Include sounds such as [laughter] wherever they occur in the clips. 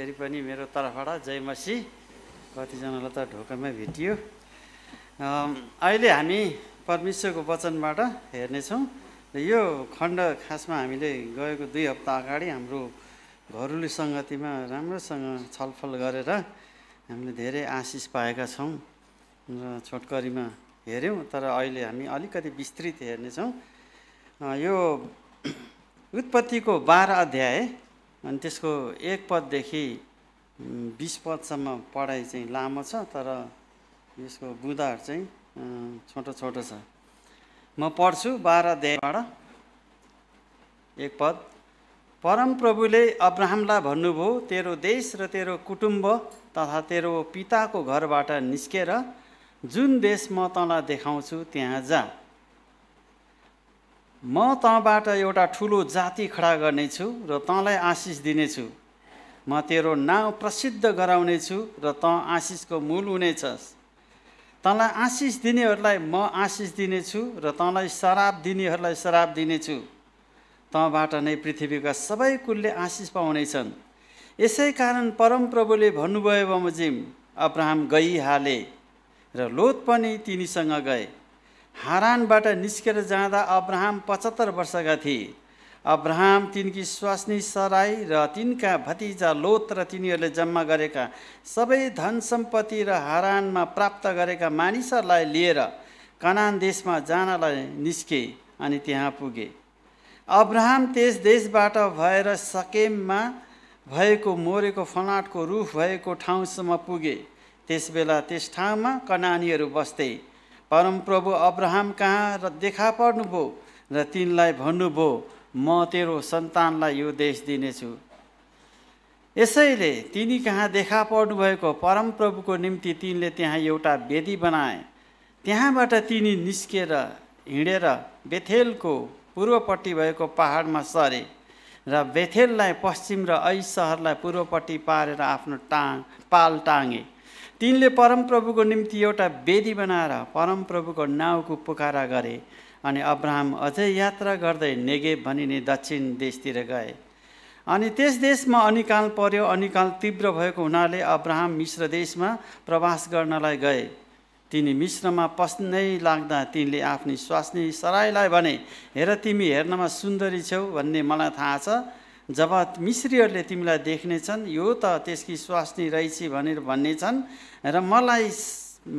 फेरि पनि मेरो तर्फबाट जय मसी कतिजनालाई त ढोकामा भेटियो अहिले हामी परमेश्वरको वचनबाट हेर्नेछौँ र यो खण्ड खासमा हामीले गएको दुई हप्ता अगाडि हाम्रो घरेलु सङ्गतिमा राम्रोसँग छलफल गरेर हामीले धेरै आशिष पाएका छौँ र छोटकरीमा हेऱ्यौँ तर अहिले हामी अलिकति विस्तृत हेर्नेछौँ यो [clears throat] उत्पत्तिको बाह्र अध्याय अनि त्यसको एक पददेखि बिस पदसम्म पढाइ चाहिँ लामो छ तर यसको बुधाहरू चाहिँ छोटो छोटो छ म पढ्छु बाह्र अध्यायबाट एक पद परमप्रभुले अब्राहमलाई भन्नुभयो तेरो देश र तेरो कुटुम्ब तथा तेरो पिताको घरबाट निस्केर जुन देश म तँलाई देखाउँछु त्यहाँ जा म तँबाट एउटा ठुलो जाति खडा गर्नेछु र तँलाई आशिष दिनेछु म तेरो नाउँ प्रसिद्ध गराउनेछु र तँ आशिषको मूल हुनेछस् तँलाई आशिष दिनेहरूलाई म आशिष दिनेछु र तँलाई शराब दिनेहरूलाई शराब दिनेछु तँबाट नै पृथ्वीका सबै कुलले आशिष पाउनेछन् यसै कारण परमप्रभुले भन्नुभयो बमोजिम अब्राहम गइहाले र लोत पनि तिनीसँग गए हारानबाट निस्केर जाँदा अब्राहम पचहत्तर वर्षका थिए अब्राहम तिनकी स्वास्नी सराई र तिनका भतिजा लोत र तिनीहरूले जम्मा गरेका सबै धन सम्पत्ति र हारानमा प्राप्त गरेका मानिसहरूलाई लिएर कनान देशमा जानलाई निस्के अनि त्यहाँ पुगे अब्राहम त्यस देशबाट भएर सकेममा भएको मोरेको फलाटको रुख भएको ठाउँसम्म पुगे त्यसबेला त्यस ठाउँमा कनानीहरू बस्थे परमप्रभु अब्राहम कहाँ र देखा पर्नुभयो र तिनलाई भन्नुभयो म तेरो सन्तानलाई यो देश दिनेछु यसैले तिनी कहाँ देखा पर्नुभएको परमप्रभुको निम्ति तिनले त्यहाँ एउटा वेदी बनाए त्यहाँबाट तिनी निस्केर हिँडेर बेथेलको पूर्वपट्टि भएको पहाडमा सरे र बेथेललाई पश्चिम र ऐ सहरलाई पूर्वपट्टि पारेर आफ्नो टाङ पाल टाँगे तिनले परमप्रभुको निम्ति एउटा वेदी बनाएर परमप्रभुको नाउँको पुकारा गरे अनि अब्राहम अझै यात्रा गर्दै नेगे भनिने दक्षिण देशतिर गए अनि त्यस देशमा अनिकाल पर्यो अनिकाल तीव्र भएको हुनाले अब्राहम मिश्र देशमा प्रवास गर्नलाई गए तिनी मिश्रमा पस्नै लाग्दा तिनले आफ्नी स्वास्नी सराईलाई भने हेर तिमी हेर्नमा सुन्दरी छेउ भन्ने मलाई थाहा छ जब मिश्रीहरूले तिमीलाई देख्नेछन् यो त त्यसकी स्वास्नी रहेछ भनेर भन्नेछन् र मलाई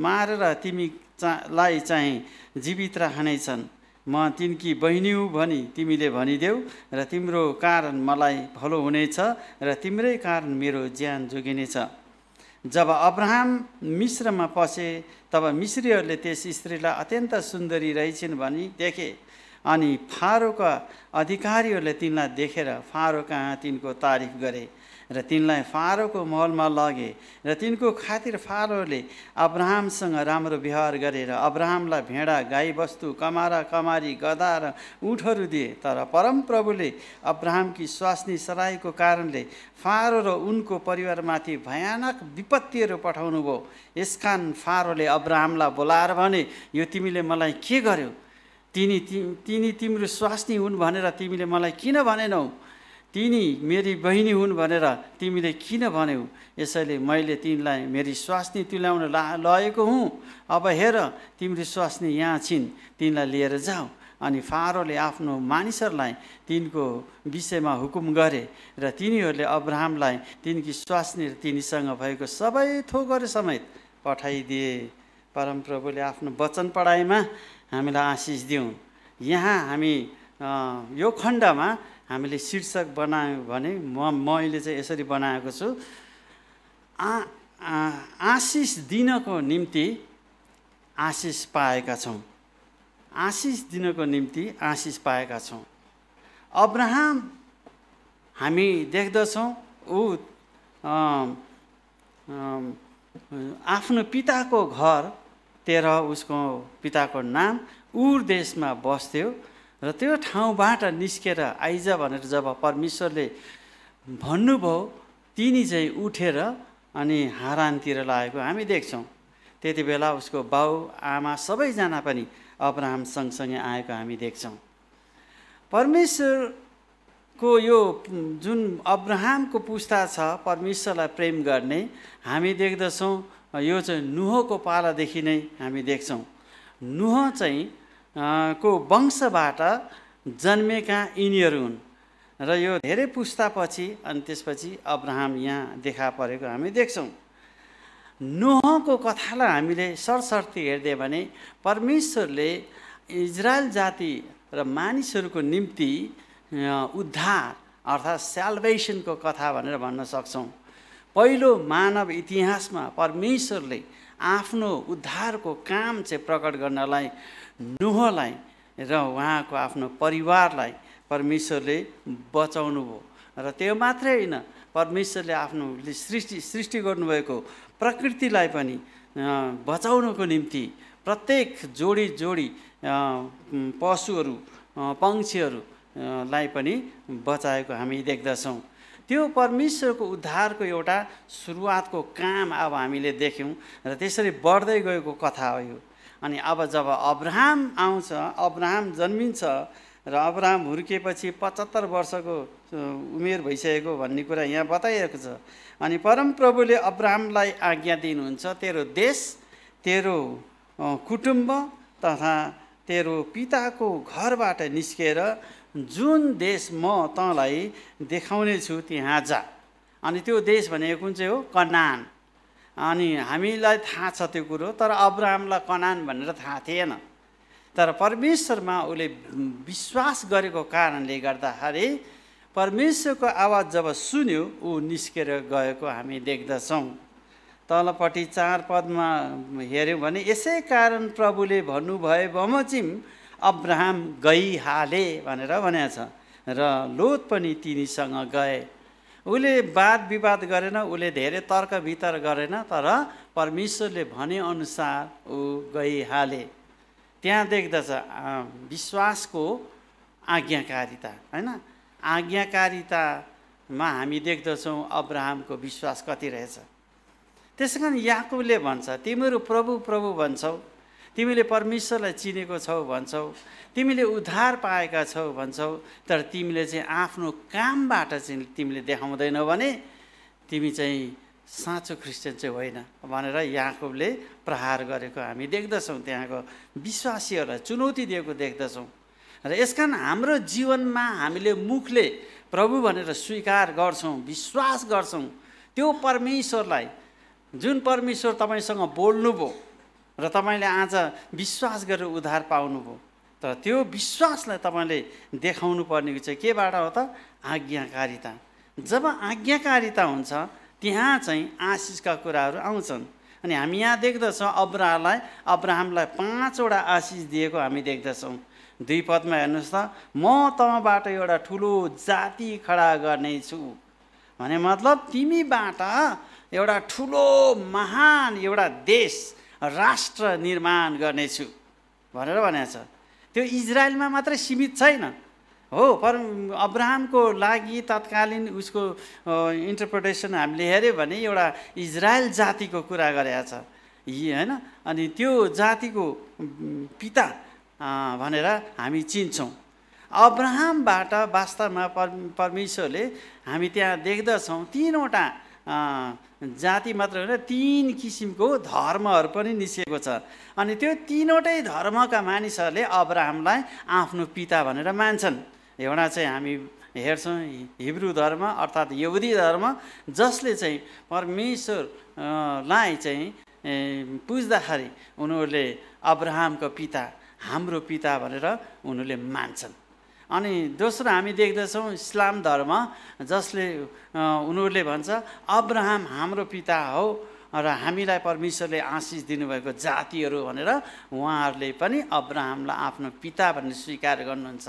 मारेर तिमी चा चाहिँ जीवित राख्नेछन् म तिनकी बहिनी हुँ भनी तिमीले भनिदेऊ र तिम्रो कारण मलाई भलो हुनेछ र तिम्रै कारण मेरो ज्यान जोगिनेछ जब अब्राहम मिश्रमा पसे तब मिश्रीहरूले त्यस स्त्रीलाई अत्यन्त सुन्दरी रहेछन् भनी देखे अनि फारोका अधिकारीहरूले तिनलाई देखेर फारो कहाँ तिनको तारिफ गरे र तिनलाई फारोको महलमा लगे र तिनको खातिर फारोले अब्राहमसँग राम्रो व्यवहार गरेर अब्राहमलाई भेडा गाईबस्तु कमारा कमारी गदा र उठहरू दिए तर परमप्रभुले अब्राहमकी स्वास्नी सराईको कारणले फारो र उनको परिवारमाथि भयानक विपत्तिहरू पठाउनु भयो यसकान फारोले अब्राहमलाई बोलाएर भने यो तिमीले मलाई के गर्यो तिनी तिमी तिनी तिम्रो स्वास्नी हुन् भनेर तिमीले मलाई किन भनेनौ तिनी मेरी बहिनी हुन् भनेर तिमीले किन भन्यौ यसैले मैले तिनलाई मेरी स्वास्नी तुल्याउन ला लगेको हुँ अब हेर तिम्रो स्वास्नी यहाँ छिन् तिनलाई लिएर जाऊ अनि फारोले आफ्नो मानिसहरूलाई तिनको विषयमा हुकुम गरे र तिनीहरूले अब्राहमलाई तिनकी स्वास्नी र तिनीसँग भएको सबै थोकहरू समेत पठाइदिए परमप्रभुले आफ्नो वचन पढाइमा हामीलाई आशिष दिउँ यहाँ हामी यो खण्डमा हामीले शीर्षक बनायौँ भने म मैले चाहिँ यसरी बनाएको छु आ, आशिष दिनको निम्ति आशिष पाएका छौँ आशिष दिनको निम्ति आशिष पाएका छौँ अब्राहम हामी देख्दछौँ ऊ आफ्नो पिताको घर तेह्र उसको पिताको नाम उर देशमा बस्थ्यो र त्यो ठाउँबाट निस्केर आइज भनेर जब परमेश्वरले भन्नुभयो तिनी चाहिँ उठेर अनि हारानतिर लागेको हामी देख्छौँ त्यति बेला उसको बाउ आमा सबैजना पनि अब्राहम सँगसँगै आएको हामी देख्छौँ परमेश्वरको यो जुन अब्राहमको पुस्ता छ परमेश्वरलाई प्रेम गर्ने हामी देख्दछौँ यो चाहिँ नुहको पालादेखि नै हामी देख्छौँ नुह चाहिँ को वंशबाट जन्मेका यिनीहरू हुन् र यो धेरै पुस्तापछि अनि त्यसपछि अब्राहम यहाँ देखा परेको हामी देख्छौँ नोहको कथालाई हामीले सरसर्ती हेर्दै भने परमेश्वरले इजरायल जाति र मानिसहरूको निम्ति उद्धार अर्थात् सेल्भेसनको कथा भनेर भन्न सक्छौँ पहिलो मानव इतिहासमा परमेश्वरले आफ्नो उद्धारको काम चाहिँ प्रकट गर्नलाई नुहलाई र उहाँको आफ्नो परिवारलाई परमेश्वरले बचाउनु भयो र त्यो मात्रै होइन परमेश्वरले आफ्नो सृष्टि सृष्टि गर्नुभएको प्रकृतिलाई पनि बचाउनको निम्ति प्रत्येक जोडी जोडी पशुहरू पक्षीहरूलाई पनि बचाएको हामी देख्दछौँ त्यो परमेश्वरको उद्धारको एउटा सुरुवातको काम अब हामीले देख्यौँ र त्यसरी बढ्दै गएको कथा हो यो अनि अब जब अब्राहम आउँछ अब्राहम जन्मिन्छ र अब्राहम हुर्किएपछि पचहत्तर वर्षको उमेर भइसकेको भन्ने कुरा यहाँ बताइएको छ अनि परमप्रभुले अब्राहमलाई आज्ञा दिनुहुन्छ तेरो देश तेरो कुटुम्ब तथा तेरो पिताको घरबाट निस्केर जुन देश म तँलाई देखाउने छु त्यहाँ जा अनि त्यो देश भनेको कुन चाहिँ हो कनान अनि हामीलाई थाहा छ त्यो कुरो तर अब्राहमलाई कनान भनेर थाहा थिएन तर परमेश्वरमा उसले विश्वास गरेको कारणले गर्दाखेरि परमेश्वरको आवाज जब सुन्यो ऊ निस्केर गएको हामी देख्दछौँ तलपट्टि चार पदमा हेऱ्यौँ भने यसै कारण प्रभुले भन्नुभयो बमोजिम अब्राहम गइहाले भनेर भनेको छ र लोत पनि तिनीसँग गए उसले वाद विवाद गरेन उसले धेरै तर्क वितर्क गरेन तर परमेश्वरले भनेअनुसार ऊ गइहाले त्यहाँ देख्दछ विश्वासको आज्ञाकारिता होइन आज्ञाकारितामा हामी देख्दछौँ अब्राहमको विश्वास कति रहेछ त्यस कारण याकुबले भन्छ तिमीहरू प्रभु प्रभु भन्छौ तिमीले परमेश्वरलाई चिनेको छौ भन्छौ तिमीले उद्धार पाएका छौ भन्छौ तर तिमीले चाहिँ आफ्नो कामबाट चाहिँ तिमीले देखाउँदैनौ भने तिमी चाहिँ साँचो क्रिस्चियन चाहिँ होइन भनेर याकुबले प्रहार गरेको हामी देख्दछौँ त्यहाँको विश्वासीहरूलाई चुनौती दिएको देख्दछौँ र यसकारण हाम्रो जीवनमा हामीले मुखले प्रभु भनेर स्वीकार गर्छौँ विश्वास गर्छौँ त्यो परमेश्वरलाई जुन परमेश्वर तपाईँसँग बोल्नुभयो र तपाईँले आज विश्वास गरेर उद्धार पाउनुभयो तर त्यो विश्वासलाई तपाईँले देखाउनु पर्ने चाहिँ केबाट हो त आज्ञाकारिता जब आज्ञाकारिता हुन्छ त्यहाँ चाहिँ आशिषका कुराहरू आउँछन् अनि हामी यहाँ देख्दछौँ अब्राहलाई अब्राहमलाई पाँचवटा आशिष दिएको हामी देख्दछौँ दुई पदमा हेर्नुहोस् त म तँबाट एउटा ठुलो जाति खडा गर्नेछु भने मतलब तिमीबाट एउटा ठुलो महान एउटा देश राष्ट्र निर्माण गर्नेछु भनेर भनेको छ त्यो इजरायलमा मात्रै सीमित छैन हो पर अब्राहमको लागि तत्कालीन उसको इन्टरप्रिटेसन हामीले हेऱ्यौँ भने एउटा इजरायल जातिको कुरा गरेका छ यी होइन अनि त्यो जातिको पिता भनेर हामी चिन्छौँ अब्राहमबाट वास्तवमा पर परमेश्वरले हामी त्यहाँ देख्दछौँ तिनवटा जाति मात्र होइन तिन किसिमको धर्महरू पनि निस्किएको छ अनि त्यो तिनवटै धर्मका मानिसहरूले अब्राहमलाई आफ्नो पिता भनेर मान्छन् एउटा चाहिँ हामी हेर्छौँ हिब्रु धर्म अर्थात् यहुदी धर्म जसले चाहिँ परमेश्वरलाई चाहिँ पुज्दाखेरि उनीहरूले अब्राहमको पिता हाम्रो पिता भनेर उनीहरूले मान्छन् अनि दोस्रो हामी देख्दछौँ इस्लाम धर्म जसले उनीहरूले भन्छ अब्राहम हाम्रो पिता हो र हामीलाई परमेश्वरले आशिष दिनुभएको जातिहरू भनेर उहाँहरूले पनि अब्राहमलाई आफ्नो पिता भन्ने स्वीकार गर्नुहुन्छ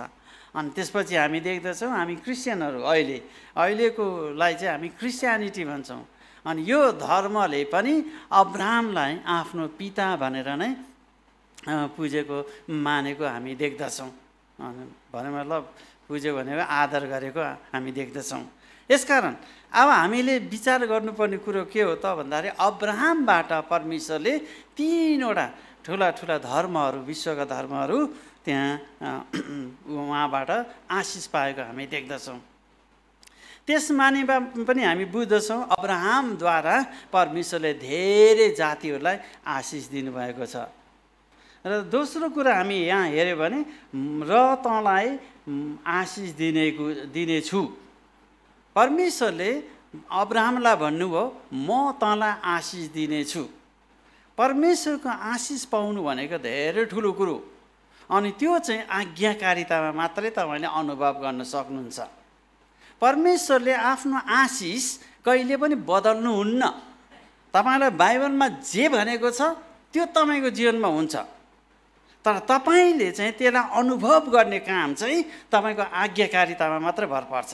अनि त्यसपछि हामी देख्दछौँ हामी क्रिस्चियनहरू अहिले अहिलेकोलाई चाहिँ हामी क्रिस्चियनिटी भन्छौँ अनि यो धर्मले पनि अब्राहमलाई आफ्नो पिता भनेर नै पुजेको मानेको हामी देख्दछौँ भने मतलब बुझ्यो भने आदर गरेको हामी देख्दछौँ यसकारण अब हामीले विचार गर्नुपर्ने कुरो के हो त भन्दाखेरि अब्राहमबाट परमेश्वरले तिनवटा ठुला ठुला धर्महरू विश्वका धर्महरू त्यहाँ उहाँबाट आशिष पाएको हामी देख्दछौँ त्यस मानेमा पनि हामी बुझ्दछौँ अब्राहमद्वारा परमेश्वरले धेरै जातिहरूलाई आशिष दिनुभएको छ र दोस्रो कुरा हामी यहाँ हेऱ्यौँ भने र तँलाई आशिष दिनेको दिनेछु परमेश्वरले अब्राहमलाई भन्नुभयो म तँलाई आशिष दिनेछु परमेश्वरको आशिष पाउनु भनेको धेरै ठुलो कुरो अनि त्यो चाहिँ आज्ञाकारितामा मात्रै तपाईँले अनुभव गर्न सक्नुहुन्छ परमेश्वरले आफ्नो आशिष कहिले पनि बदल्नुहुन्न तपाईँलाई बाइबलमा जे भनेको छ त्यो तपाईँको जीवनमा हुन्छ तर तपाईँले चाहिँ त्यसलाई अनुभव गर्ने काम चाहिँ तपाईँको आज्ञाकारितामा मात्रै भर पर्छ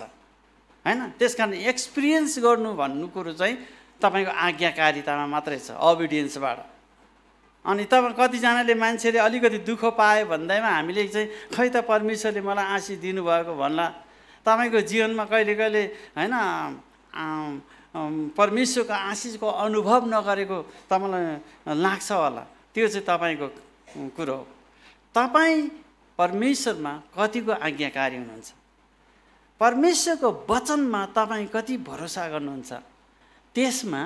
होइन त्यस कारण एक्सपिरियन्स गर्नु भन्नु कुरो चाहिँ तपाईँको आज्ञाकारितामा मात्रै छ अबिडियन्सबाट अनि तपाईँ कतिजनाले मान्छेले अलिकति दुःख पायो भन्दैमा हामीले चाहिँ खै त परमेश्वरले मलाई आँसी दिनुभएको भन्ला तपाईँको जीवनमा कहिले कहिले होइन परमेश्वरको आशिषको अनुभव नगरेको तपाईँलाई लाग्छ होला त्यो चाहिँ तपाईँको कुरो हो तपाईँ परमेश्वरमा कतिको आज्ञाकारी हुनुहुन्छ परमेश्वरको वचनमा तपाईँ कति भरोसा गर्नुहुन्छ त्यसमा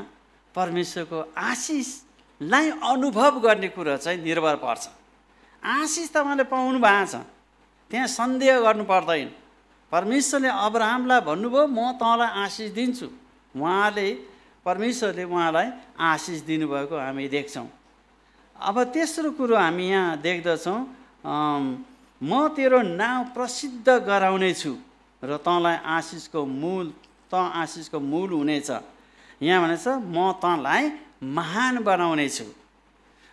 परमेश्वरको आशिषलाई अनुभव गर्ने कुरो चाहिँ निर्भर पर्छ आशिष तपाईँले पाउनु भएको छ त्यहाँ सन्देह गर्नु पर्दैन परमेश्वरले अब्राहमलाई भन्नुभयो म तँलाई आशिष दिन्छु उहाँले परमेश्वरले उहाँलाई आशिष दिनुभएको हामी देख्छौँ अब तेस्रो कुरो हामी यहाँ देख्दछौँ म तेरो नाउँ प्रसिद्ध गराउनेछु र तँलाई आशिषको मूल त आशिषको मूल हुनेछ यहाँ भनेछ म तँलाई महान बनाउनेछु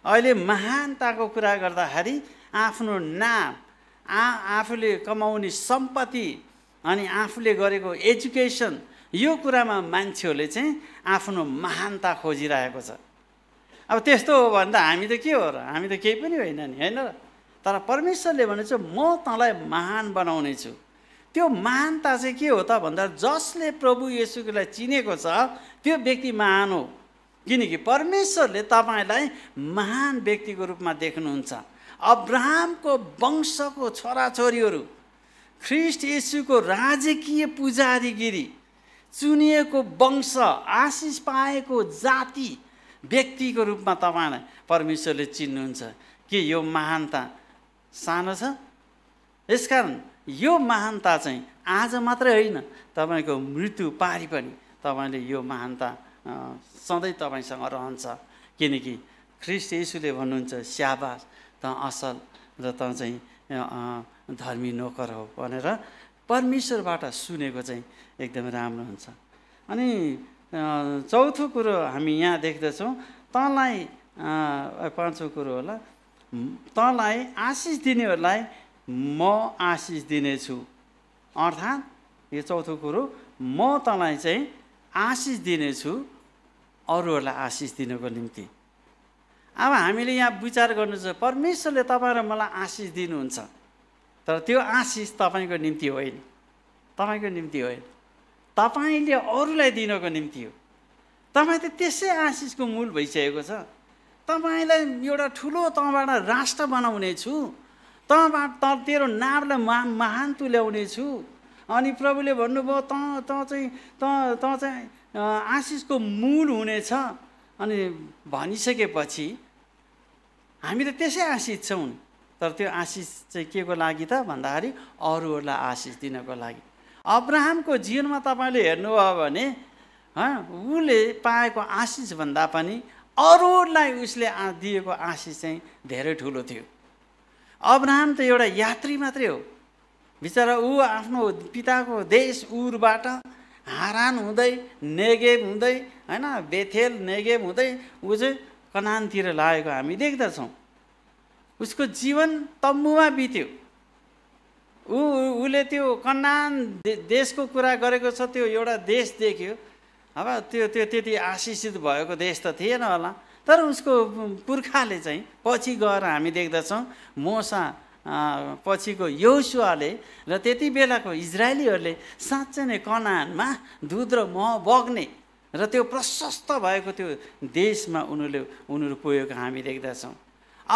अहिले महानताको कुरा गर्दाखेरि आफ्नो नाम आ आफूले कमाउने सम्पत्ति अनि आफूले गरेको एजुकेसन यो कुरामा मान्छेहरूले चाहिँ आफ्नो महानता खोजिरहेको छ अब त्यस्तो हो भने त हामी त के हो र हामी त केही पनि होइन नि होइन र तर परमेश्वरले भने चाहिँ म तँलाई महान बनाउने छु त्यो महानता चाहिँ के हो त भन्दा जसले प्रभु येसुलाई चिनेको छ त्यो व्यक्ति महान हो किनकि परमेश्वरले तपाईँलाई महान व्यक्तिको रूपमा देख्नुहुन्छ अब्राहमको वंशको छोराछोरीहरू ख्रिस्ट यसुको राजकीय पुजारीगिरी चुनिएको वंश आशिष पाएको जाति व्यक्तिको रूपमा तपाईँलाई परमेश्वरले चिन्नुहुन्छ के यो महानता सानो छ यसकारण यो महानता चाहिँ आज मात्रै होइन तपाईँको मृत्यु पारि पनि तपाईँले यो महानता सधैँ तपाईँसँग रहन्छ किनकि ख्रिस्ट यसुले भन्नुहुन्छ स्याबास त असल र त चाहिँ धर्मी नोकर हो भनेर परमेश्वरबाट सुनेको चाहिँ एकदम राम्रो हुन्छ अनि चौथो कुरो हामी यहाँ देख्दछौँ तँलाई पाँचौँ कुरो होला तँलाई आशिष दिनेहरूलाई म आशिष दिनेछु अर्थात् यो चौथो कुरो म तँलाई चाहिँ आशिष दिनेछु अरूहरूलाई आशिष दिनको निम्ति अब हामीले यहाँ विचार गर्नु छ परमेश्वरले तपाईँ र मलाई आशिष दिनुहुन्छ तर त्यो आशिष तपाईँको निम्ति होइन तपाईँको निम्ति होइन तपाईँले अरूलाई दिनको निम्ति हो तपाईँ त त्यसै आशिषको मूल भइसकेको छ तपाईँलाई एउटा ठुलो तँबाट राष्ट्र बनाउने छु तँबाट त तेरो नामलाई मा महान तुल्याउने छु अनि प्रभुले भन्नुभयो त तँ चाहिँ त तँ चाहिँ आशिषको मूल हुनेछ अनि भनिसकेपछि हामी त त्यसै आशिष छौँ तर त्यो आशिष चाहिँ के को लागि त भन्दाखेरि अरूहरूलाई आशिष दिनको लागि अब्राहमको जीवनमा तपाईँले हेर्नुभयो भने उसले पाएको आशिषभन्दा पनि अरूलाई उसले दिएको आशिष चाहिँ धेरै ठुलो थियो अब्राहम त एउटा यात्री मात्रै हो बिचरा ऊ आफ्नो पिताको देश उरबाट हारान हुँदै नेगेब हुँदै होइन बेथेल नेगेब हुँदै ऊ चाहिँ कनानतिर लागेको हामी देख्दछौँ उसको जीवन तम्बुमा बित्यो ऊ उसले त्यो कनान दे देशको कुरा गरेको छ त्यो एउटा देश देख्यो अब त्यो त्यो त्यति आशिषित भएको देश त थिएन होला तर उसको पुर्खाले चाहिँ पछि गएर हामी देख्दछौँ मोसा पछिको यौसुवाले र त्यति बेलाको इजरायलीहरूले साँच्चै नै कनानमा दुध र मह बग्ने र त्यो प्रशस्त भएको त्यो देशमा उनीहरूले उनीहरू पुगेको हामी देख्दछौँ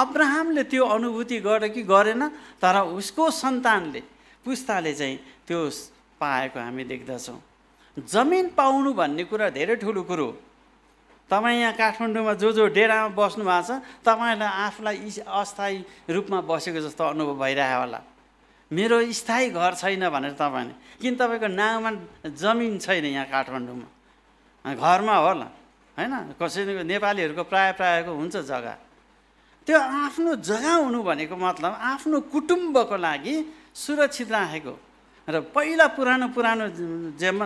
अब्राहमले त्यो अनुभूति गर्यो कि गरेन तर उसको सन्तानले पुस्ताले चाहिँ त्यो पाएको हामी देख्दछौँ जमिन पाउनु भन्ने कुरा धेरै ठुलो कुरो तपाईँ यहाँ काठमाडौँमा जो जो डेरामा बस्नु भएको छ तपाईँलाई आफूलाई अस्थायी रूपमा बसेको जस्तो अनुभव भइरहेको होला मेरो स्थायी घर छैन भनेर तपाईँले किन तपाईँको नाममा जमिन छैन यहाँ काठमाडौँमा घरमा होला होइन कसैको नेपालीहरूको प्राय प्रायको हुन्छ जग्गा त्यो आफ्नो जग्गा हुनु भनेको मतलब आफ्नो कुटुम्बको लागि सुरक्षित राखेको र पहिला पुरानो पुरानो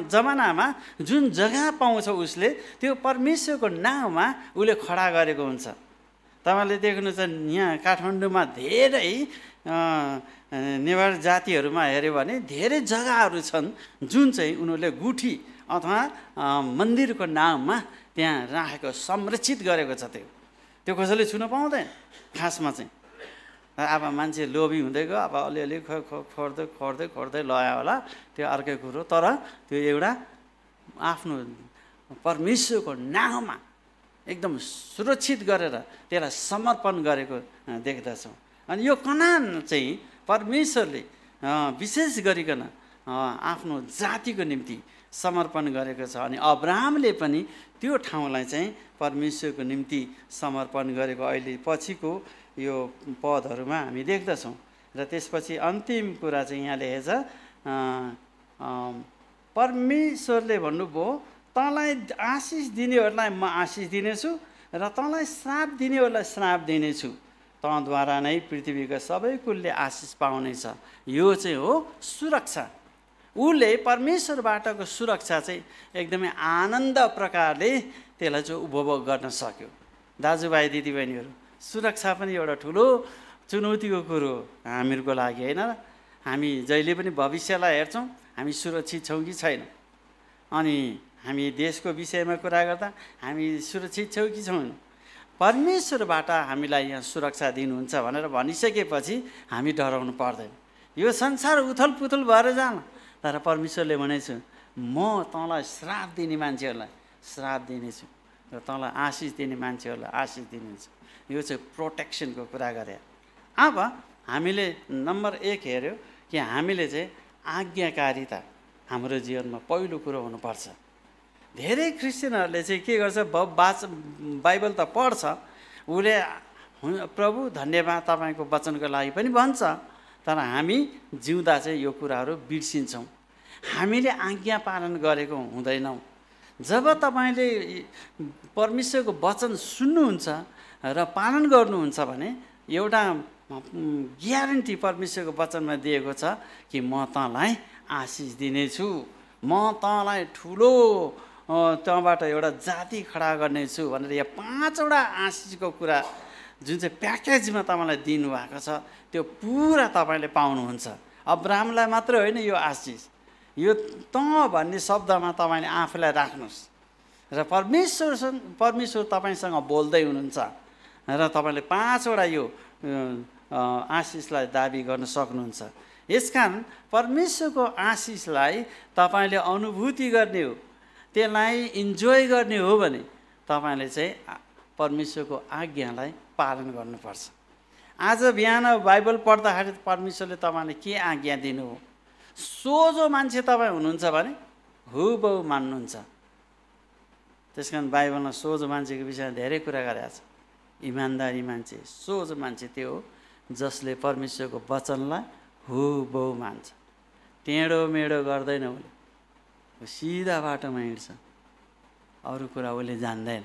जमानामा जुन जग्गा पाउँछ उसले त्यो परमेश्वरको नाउँमा उसले खडा गरेको हुन्छ तपाईँले देख्नुहुन्छ यहाँ काठमाडौँमा धेरै नेवार जातिहरूमा हेऱ्यो भने धेरै जग्गाहरू छन् जुन चाहिँ उनीहरूले गुठी अथवा मन्दिरको नाममा त्यहाँ राखेको संरक्षित गरेको छ त्यो त्यो कसैले छुन पाउँदैन खासमा चाहिँ अब मान्छे लोभी हुँदै गयो अब अलिअलि खो खो खोर्दै खोर्दै खोर्दै लयो होला त्यो अर्कै कुरो तर त्यो एउटा आफ्नो परमेश्वरको नाममा एकदम सुरक्षित गरेर त्यसलाई समर्पण गरेको देख्दछौँ अनि यो कनान चाहिँ परमेश्वरले विशेष गरिकन आफ्नो जातिको निम्ति समर्पण गरेको छ अनि अब्राहमले पनि त्यो ठाउँलाई चाहिँ परमेश्वरको निम्ति समर्पण गरेको अहिले पछिको यो पदहरूमा हामी देख्दछौँ र त्यसपछि अन्तिम कुरा चाहिँ यहाँ लेखेछ परमेश्वरले भन्नुभयो तँलाई आशिष दिनेहरूलाई म आशिष दिनेछु र तँलाई श्राप दिनेहरूलाई श्राप दिनेछु तँद्वारा नै पृथ्वीका सबै कुलले आशिष पाउनेछ यो चाहिँ हो सुरक्षा उसले परमेश्वरबाटको सुरक्षा चाहिँ एकदमै आनन्द प्रकारले त्यसलाई चाहिँ उपभोग गर्न सक्यो दाजुभाइ दिदीबहिनीहरू सुरक्षा पनि एउटा ठुलो चुनौतीको कुरो हामीहरूको लागि होइन हामी जहिले पनि भविष्यलाई हेर्छौँ हामी सुरक्षित छौँ कि छैनौँ अनि हामी देशको विषयमा कुरा गर्दा हामी सुरक्षित छौँ कि छौँ परमेश्वरबाट हामीलाई यहाँ सुरक्षा दिनुहुन्छ भनेर भनिसकेपछि हामी डराउनु पर्दैन यो संसार उथल पुथल भएर जान तर परमेश्वरले भनेछु म तँलाई श्राप दिने मान्छेहरूलाई श्राप दिनेछु र तँलाई आशिष दिने मान्छेहरूलाई आशिष दिनेछु यो चाहिँ प्रोटेक्सनको कुरा गरे अब हामीले नम्बर एक हेऱ्यो कि हामीले चाहिँ आज्ञाकारिता हाम्रो जीवनमा पहिलो कुरो हुनुपर्छ धेरै क्रिस्चियनहरूले चाहिँ के गर्छ ब बाच बाइबल त पढ्छ उसले प्रभु धन्यवाद तपाईँको वचनको लागि पनि भन्छ तर हामी जिउँदा चाहिँ यो कुराहरू बिर्सिन्छौँ हामीले आज्ञा पालन गरेको हुँदैनौँ जब तपाईँले परमेश्वरको वचन सुन्नुहुन्छ र पालन गर्नुहुन्छ भने एउटा ग्यारेन्टी परमेश्वरको वचनमा दिएको छ कि म तँलाई आशिष दिनेछु म तँलाई ठुलो तँबाट एउटा जाति खडा गर्नेछु भनेर यहाँ पाँचवटा आशिषको कुरा जुन चाहिँ प्याकेजमा तपाईँलाई दिनुभएको छ त्यो पुरा तपाईँले पाउनुहुन्छ अब रामलाई मात्रै होइन यो आशिष यो त भन्ने शब्दमा तपाईँले आफूलाई राख्नुहोस् र परमेश्वरसँग परमेश्वर तपाईँसँग बोल्दै हुनुहुन्छ र तपाईँले पाँचवटा यो आशिषलाई दाबी गर्न सक्नुहुन्छ यसकारण परमेश्वरको आशिषलाई तपाईँले अनुभूति गर्ने हो त्यसलाई इन्जोय गर्ने हो भने तपाईँले चाहिँ परमेश्वरको आज्ञालाई पालन गर्नुपर्छ आज बिहान बाइबल पढ्दाखेरि परमेश्वरले तपाईँले के आज्ञा दिनु हो सोझो मान्छे तपाईँ हुनुहुन्छ भने हुबहु मान्नुहुन्छ त्यस कारण बाइबलमा सोझो मान्छेको विषयमा धेरै कुरा गरेका छ इमान्दारी मान्छे सोझ मान्छे त्यो हो जसले परमेश्वरको वचनलाई हुबहु मान्छ टेढो मेढो गर्दैन उसले सिधा बाटोमा हिँड्छ अरू कुरा उसले जान्दैन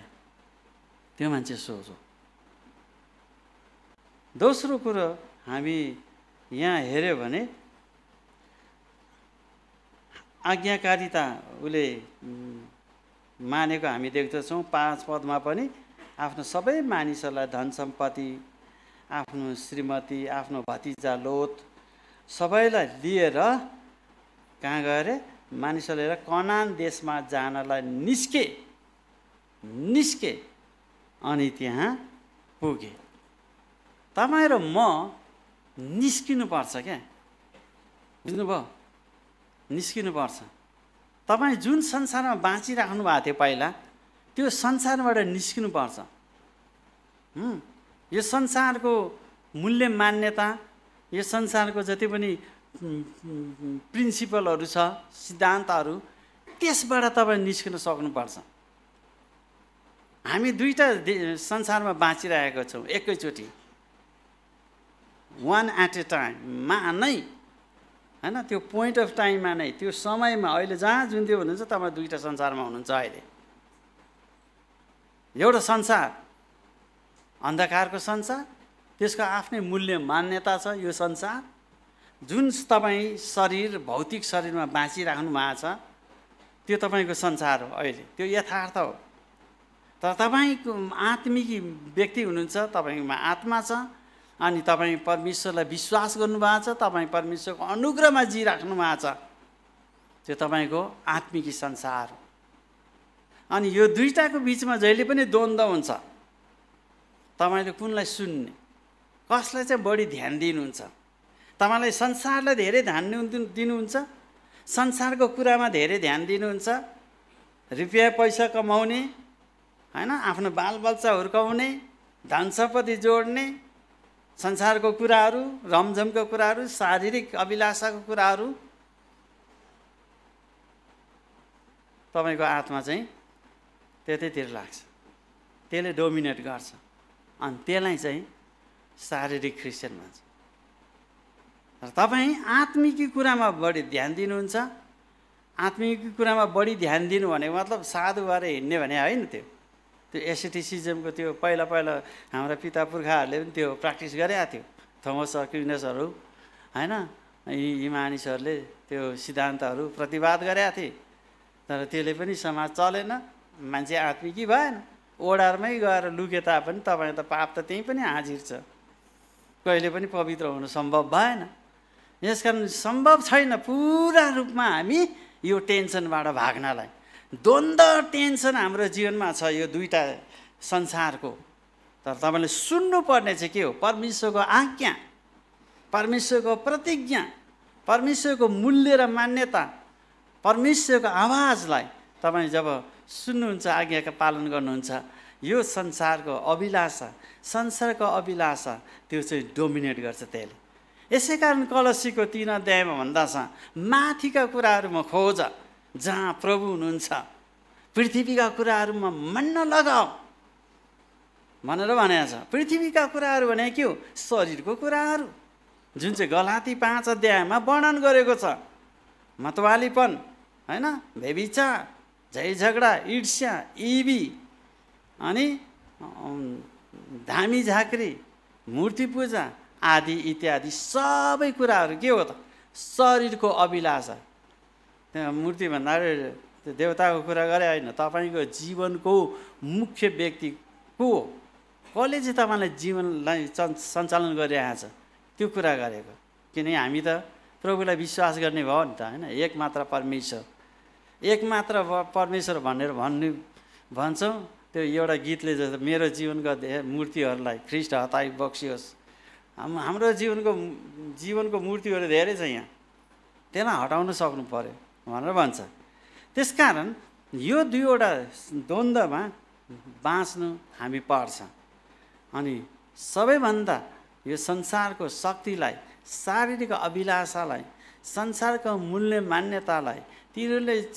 त्यो मान्छे सोच हो दोस्रो कुरो हामी यहाँ हेऱ्यो भने आज्ञाकारिता उसले मानेको हामी देख्दछौँ पाँच पदमा पनि आफ्नो सबै मानिसहरूलाई धन सम्पत्ति आफ्नो श्रीमती आफ्नो भतिजा लोत सबैलाई लिएर कहाँ गयो अरे मानिसहरूले कनान देशमा जानलाई निस्के निस्के अनि त्यहाँ पुगे तपाईँ र म निस्किनु निस्किनुपर्छ क्या बुझ्नुभयो पर्छ तपाईँ जुन संसारमा बाँचिराख्नु भएको थियो पहिला त्यो संसारबाट निस्किनुपर्छ यो संसारको मूल्य मान्यता यो संसारको जति पनि प्रिन्सिपलहरू छ सिद्धान्तहरू त्यसबाट तपाईँ निस्किन सक्नुपर्छ हामी दुईवटा संसारमा बाँचिरहेका छौँ एकैचोटि वान एट ए टाइममा नै होइन त्यो पोइन्ट अफ टाइममा नै त्यो समयमा अहिले जहाँ जुन त्यो हुनुहुन्छ तपाईँ दुईवटा संसारमा हुनुहुन्छ अहिले एउटा संसार अन्धकारको संसार त्यसको आफ्नै मूल्य मान्यता छ यो संसार जुन तपाईँ शरीर भौतिक शरीरमा बाँचिराख्नु भएको छ त्यो तपाईँको संसार हो अहिले त्यो यथार्थ हो तर तपाईँको आत्मिक व्यक्ति हुनुहुन्छ तपाईँमा आत्मा छ अनि तपाईँ परमेश्वरलाई विश्वास गर्नुभएको छ तपाईँ परमेश्वरको अनुग्रहमा जिराख्नु भएको छ त्यो तपाईँको आत्मिकी संसार हो अनि यो दुईवटाको बिचमा जहिले पनि द्वन्द हुन्छ तपाईँले कुनलाई सुन्ने कसलाई चाहिँ बढी ध्यान दिनुहुन्छ तपाईँलाई संसारलाई धेरै ध्यान दिनुहुन्छ संसारको कुरामा धेरै ध्यान दिनुहुन्छ रुपियाँ पैसा कमाउने होइन आफ्नो बालबच्चा हुर्काउने धन सम्पत्ति जोड्ने संसारको कुराहरू रमझमको कुराहरू शारीरिक अभिलाषाको कुराहरू तपाईँको आत्मा चाहिँ त्यतैतिर लाग्छ त्यसले डोमिनेट गर्छ अनि त्यसलाई चाहिँ शारीरिक क्रिस्चियन भन्छ र तपाईँ आत्मिकी कुरामा बढी ध्यान दिनुहुन्छ आत्मिकी कुरामा बढी ध्यान दिनु भनेको मतलब साधु भएर हिँड्ने भने होइन त्यो त्यो एसिटिसिजमको त्यो पहिला पहिला हाम्रा पिता पुर्खाहरूले पनि त्यो प्र्याक्टिस गरेका थियो थोमस अक्युनेसहरू होइन यी यी मानिसहरूले त्यो सिद्धान्तहरू प्रतिवाद गरेका थिए तर त्यसले पनि समाज चलेन मान्छे आत्मिकी भएन ओडारमै गएर लुके तापनि तपाईँ त पाप त त्यहीँ पनि हाजिर छ कहिले पनि पवित्र हुनु सम्भव भएन यसकारण सम्भव छैन पुरा रूपमा हामी यो टेन्सनबाट भाग्नलाई द्वन्द्व टेन्सन हाम्रो जीवनमा छ यो दुईवटा संसारको तर तपाईँले सुन्नुपर्ने चाहिँ के हो परमेश्वरको आज्ञा परमेश्वरको प्रतिज्ञा परमेश्वरको मूल्य र मान्यता परमेश्वरको आवाजलाई तपाईँ जब सुन्नुहुन्छ आज्ञाका पालन गर्नुहुन्छ यो संसारको अभिलाषा संसारको अभिलाषा त्यो चाहिँ डोमिनेट गर्छ त्यसले यसै कारण कलसीको तिन अध्यायमा भन्दा छ माथिका कुराहरूमा खोज जहाँ प्रभु हुनुहुन्छ पृथ्वीका कुराहरूमा मन नलगाऊ भनेर भनेको छ पृथ्वीका कुराहरू भने के हो शरीरको कुराहरू जुन चाहिँ गलाती पाँच अध्यायमा वर्णन गरेको छ मतवालीपन होइन भेबिचा झै झगडा ईर्ष्या इबी अनि धामी झाँक्री मूर्ति पूजा आदि इत्यादि सबै कुराहरू के हो त शरीरको अभिलाषा मूर्ति भन्दा देवताको कुरा गरे होइन तपाईँको जीवनको मुख्य व्यक्ति को हो कसले चाहिँ तपाईँलाई जीवनलाई सञ्चालन गरिरहेछ त्यो कुरा गरेको किनकि हामी त प्रभुलाई विश्वास गर्ने भयो नि त होइन एकमात्र परमेश्वर एकमात्र परमेश्वर भनेर भन्ने भन्छौँ त्यो एउटा गीतले जस्तो मेरो जीवनका मूर्तिहरूलाई ख्रिस्ट हताइ बक्सियोस् हाम हाम्रो जीवनको जीवनको मूर्तिहरू धेरै छ यहाँ त्यसलाई हटाउन सक्नु पऱ्यो भनेर भन्छ त्यस कारण यो दुईवटा द्वन्द्वमा बाँच्नु हामी पर्छ अनि सबैभन्दा यो संसारको शक्तिलाई शारीरिक अभिलाषालाई संसारको मूल्य मान्यतालाई तिनीहरूले च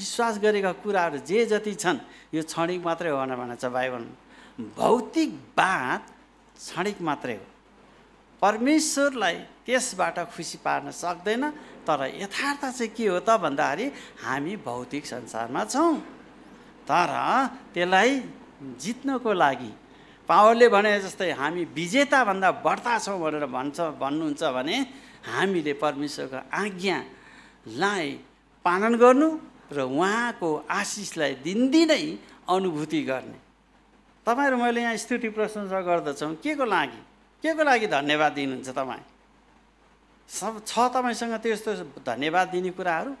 विश्वास गरेका कुराहरू जे जति छन् यो क्षणिक मात्रै हो भनेर चाहिँ बाइबल भौतिक बात क्षणिक मात्रै हो परमेश्वरलाई त्यसबाट खुसी पार्न सक्दैन तर यथार्थ चाहिँ के हो त भन्दाखेरि हामी भौतिक संसारमा छौँ तर त्यसलाई जित्नको लागि पावरले भने जस्तै हामी विजेताभन्दा बढ्ता छौँ भनेर भन्छ भन्नुहुन्छ भने हामीले परमेश्वरको आज्ञालाई पालन गर्नु र उहाँको आशिषलाई दिनदिनै अनुभूति गर्ने तपाईँहरू मैले यहाँ स्तुति प्रशंसा गर्दछौँ के को लागि के को लागि धन्यवाद दिनुहुन्छ तपाईँ सब छ तपाईँसँग त्यस्तो धन्यवाद दिने कुराहरू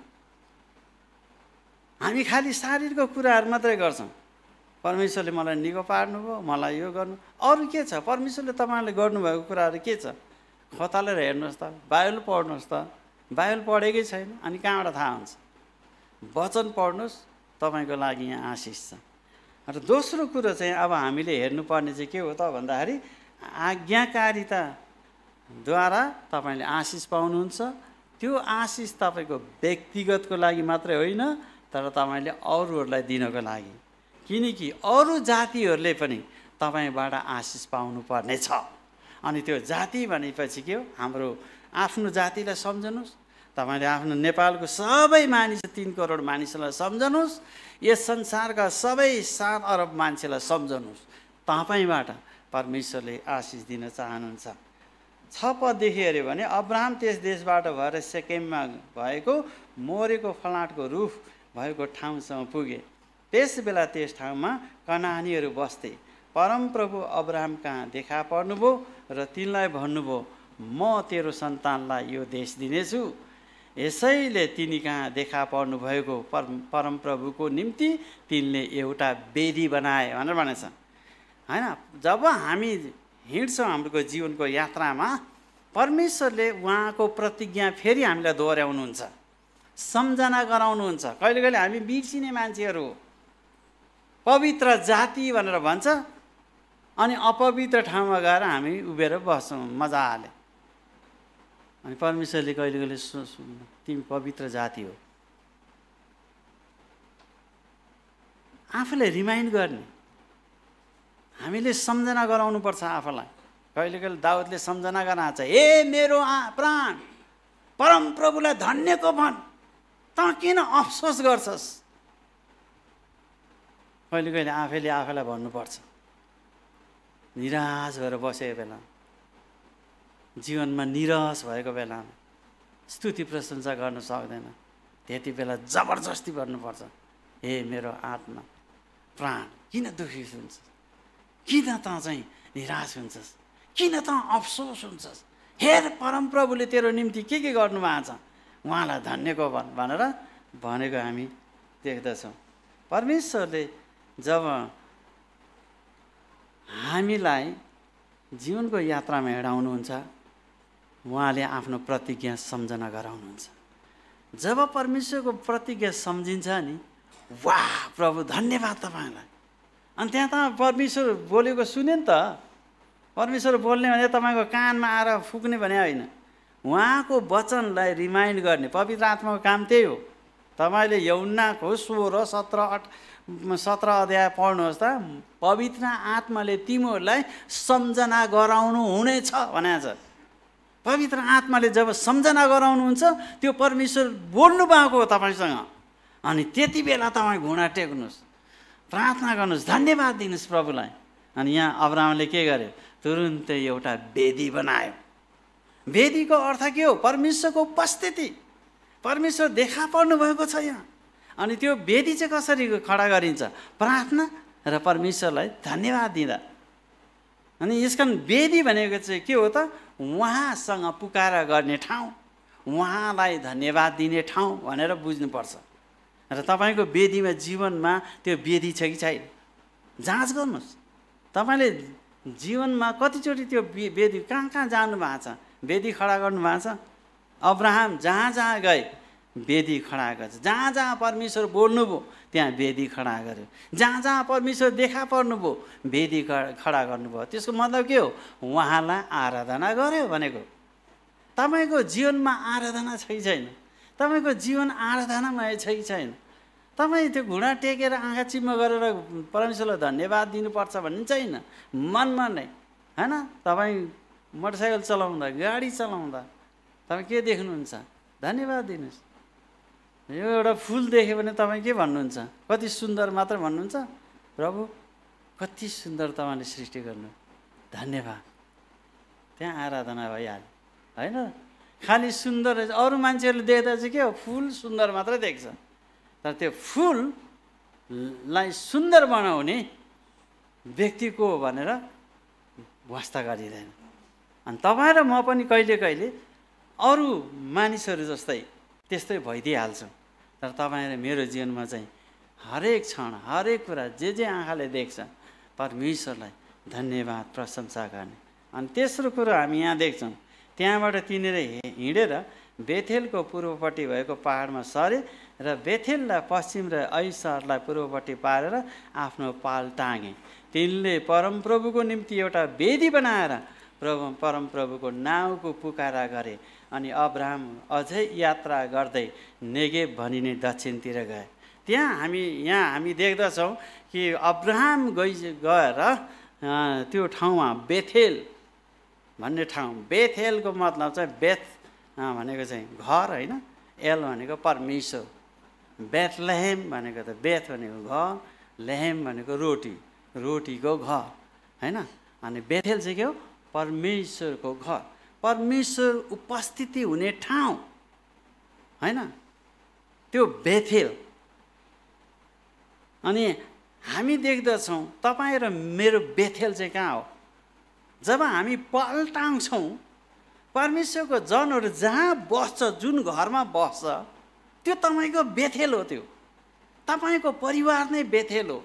हामी खालि शारीरिक कुराहरू मात्रै गर्छौँ परमेश्वरले मलाई निको पार्नुभयो मलाई यो गर्नु अरू के छ परमेश्वरले तपाईँले गर्नुभएको कुराहरू के छ खतालेर हेर्नुहोस् त बाइबल पढ्नुहोस् त बाइबल पढेकै छैन अनि कहाँबाट थाहा हुन्छ वचन पढ्नुहोस् तपाईँको लागि यहाँ आशिष छ र दोस्रो कुरो चाहिँ अब हामीले हेर्नुपर्ने चाहिँ के हो त भन्दाखेरि आज्ञाकारिताद्वारा तपाईँले आशिष पाउनुहुन्छ त्यो आशिष तपाईँको व्यक्तिगतको लागि मात्रै होइन तर तपाईँले अरूहरूलाई दिनको लागि किनकि अरू जातिहरूले पनि तपाईँबाट आशिष पर्ने छ अनि त्यो जाति भनेपछि के हो हाम्रो आफ्नो जातिलाई सम्झनुहोस् तपाईँले आफ्नो नेपालको सबै मानिस तिन करोड मानिसलाई सम्झनुहोस् यस संसारका सबै सात अरब मान्छेलाई सम्झनुहोस् तपाईँबाट परमेश्वरले आशिष दिन चाहनुहुन्छ छ पदेखि हेऱ्यो भने अब्राहम त्यस देशबाट भएर सेकेममा भएको मोरेको फलाटको रुख भएको ठाउँसम्म पुगे त्यस बेला त्यस ठाउँमा कनानीहरू बस्थे परमप्रभु अब्राहम कहाँ देखा पर्नुभयो र तिनलाई भन्नुभयो म तेरो सन्तानलाई यो देश दिनेछु यसैले तिनी कहाँ देखा पर्नुभएको पर परमप्रभुको निम्ति तिनले एउटा वेदी बनाए भनेर भनेछ होइन जब हामी हिँड्छौँ हाम्रो जीवनको यात्रामा परमेश्वरले उहाँको प्रतिज्ञा फेरि हामीलाई दोहोऱ्याउनुहुन्छ सम्झना गराउनुहुन्छ कहिले कहिले हामी बिर्सिने मान्छेहरू पवित्र जाति भनेर भन्छ अनि अपवित्र ठाउँमा गएर हामी उभिएर बस्छौँ मजाले अनि परमेश्वरले कहिले कहिले तिमी पवित्र जाति हो आफूलाई रिमाइन्ड गर्ने हामीले सम्झना गराउनुपर्छ आफूलाई कहिले कहिले दाउदले सम्झना गर्न आएको छ ए मेरो आ प्राण परम प्रभुलाई धन्यको भन त किन अफसोस गर्छस् कहिले कहिले आफैले आफैलाई भन्नुपर्छ निराश भएर बसेको बेला जीवनमा निरस भएको बेलामा स्तुति प्रशंसा गर्न सक्दैन त्यति बेला जबरजस्ती गर्नुपर्छ हे मेरो आत्मा प्राण किन दुखी हुन्छ किन त चाहिँ निराश हुन्छस् किन त अफसोस हुन्छस् हेर परमप्रभुले तेरो निम्ति के के गर्नुभएको छ उहाँलाई धन्यको भन् भनेर भनेको हामी देख्दछौँ परमेश्वरले जब हामीलाई जीवनको यात्रामा हिँडाउनुहुन्छ उहाँले आफ्नो प्रतिज्ञा सम्झना गराउनुहुन्छ जब परमेश्वरको प्रतिज्ञा सम्झिन्छ नि वाह प्रभु धन्यवाद तपाईँलाई अनि त्यहाँ त परमेश्वर बोलेको सुन्यो नि त परमेश्वर बोल्ने भने तपाईँको कानमा आएर फुक्ने भने होइन उहाँको वचनलाई रिमाइन्ड गर्ने पवित्र आत्माको काम त्यही हो तपाईँले यौनाको सोह्र सत्र अठ सत्र अध्याय पढ्नुहोस् त पवित्र आत्माले तिमीहरूलाई सम्झना गराउनु हुनेछ भनेको छ पवित्र आत्माले जब सम्झना गराउनुहुन्छ त्यो परमेश्वर बोल्नु भएको हो तपाईँसँग अनि त्यति बेला तपाईँ घुँडा टेक्नुहोस् प्रार्थना गर्नुहोस् धन्यवाद दिनुहोस् प्रभुलाई अनि यहाँ अब्राहमले के गर्यो तुरुन्तै एउटा वेदी बनायो वेदीको अर्थ के हो परमेश्वरको उपस्थिति परमेश्वर देखा पर्नु भएको छ यहाँ अनि त्यो वेदी चाहिँ कसरी खडा गरिन्छ प्रार्थना र परमेश्वरलाई धन्यवाद दिँदा अनि यस कारण वेदी भनेको चाहिँ के हो त उहाँसँग पुकार गर्ने ठाउँ उहाँलाई धन्यवाद दिने ठाउँ भनेर बुझ्नुपर्छ र तपाईँको वेदीमा जीवनमा त्यो वेदी छ कि छैन जाँच गर्नुहोस् तपाईँले जीवनमा कतिचोटि त्यो वेदी कहाँ कहाँ जानु भएको छ वेदी खडा गर्नुभएको छ अब्राहम जहाँ जहाँ गए वेदी खडा गर्छ जहाँ जहाँ परमेश्वर बोल्नुभयो त्यहाँ वेदी खडा गर्यो जहाँ जहाँ परमेश्वर देखा पर्नुभयो वेदी खडा गर्नुभयो त्यसको मतलब के हो उहाँलाई आराधना गर्यो भनेको तपाईँको जीवनमा आराधना छै छैन तपाईँको जीवन आराधनामय छै छैन तपाईँ त्यो घुँडा टेकेर आँखा चिम्मा गरेर परमेश्वरलाई धन्यवाद दिनुपर्छ भन्ने छैन मनमा नै होइन तपाईँ मोटरसाइकल चलाउँदा गाडी चलाउँदा तपाईँ के देख्नुहुन्छ धन्यवाद दिनुहोस् यो एउटा फुल देख्यो भने तपाईँ के भन्नुहुन्छ कति सुन्दर मात्र भन्नुहुन्छ प्रभु कति सुन्दर तपाईँले सृष्टि गर्नु धन्यवाद त्यहाँ आराधना भइहाल्यो होइन खालि सुन्दर रहेछ अरू मान्छेहरूले देख्दा चाहिँ के हो फुल सुन्दर मात्रै देख्छ तर त्यो फुललाई सुन्दर बनाउने व्यक्तिको हो भनेर वास्ता गरिँदैन अनि तपाईँ र म पनि कहिले कहिले अरू मानिसहरू जस्तै त्यस्तै भइदिइहाल्छौँ तर तपाईँले मेरो जीवनमा चाहिँ हरेक क्षण हरेक कुरा जे जे आँखाले देख्छ परमेश्वरलाई धन्यवाद प्रशंसा गर्ने अनि तेस्रो कुरो हामी यहाँ देख्छौँ त्यहाँबाट तिनीहरू हिँडेर बेथेलको पूर्वपट्टि भएको पहाडमा सरे र बेथेललाई पश्चिम र ऐसहरूलाई पूर्वपट्टि पारेर आफ्नो पाल टाँगे तिनले परमप्रभुको निम्ति एउटा वेदी बनाएर प्रभु परमप्रभुको नाउँको पुकारा गरे अनि अब्राहम अझै यात्रा गर्दै नेगे भनिने दक्षिणतिर गए त्यहाँ हामी यहाँ हामी देख्दछौँ कि अब्राहम गइ गएर त्यो ठाउँमा बेथेल भन्ने ठाउँ बेथेलको मतलब चाहिँ बेथ भनेको चाहिँ घर होइन एल भनेको परमेश्वर बेथ लेहेम भनेको त बेथ भनेको घर लेहेम भनेको रोटी रोटीको घर होइन अनि बेथेल चाहिँ के हो परमेश्वरको घर परमेश्वर उपस्थिति हुने ठाउँ होइन त्यो बेथेल अनि हामी देख्दछौँ तपाईँ र मेरो बेथेल चाहिँ कहाँ हो जब हामी पल्टाउँछौँ परमेश्वरको जनहरू जहाँ बस्छ जुन घरमा बस्छ त्यो तपाईँको बेथेल हो त्यो तपाईँको परिवार नै बेथेल हो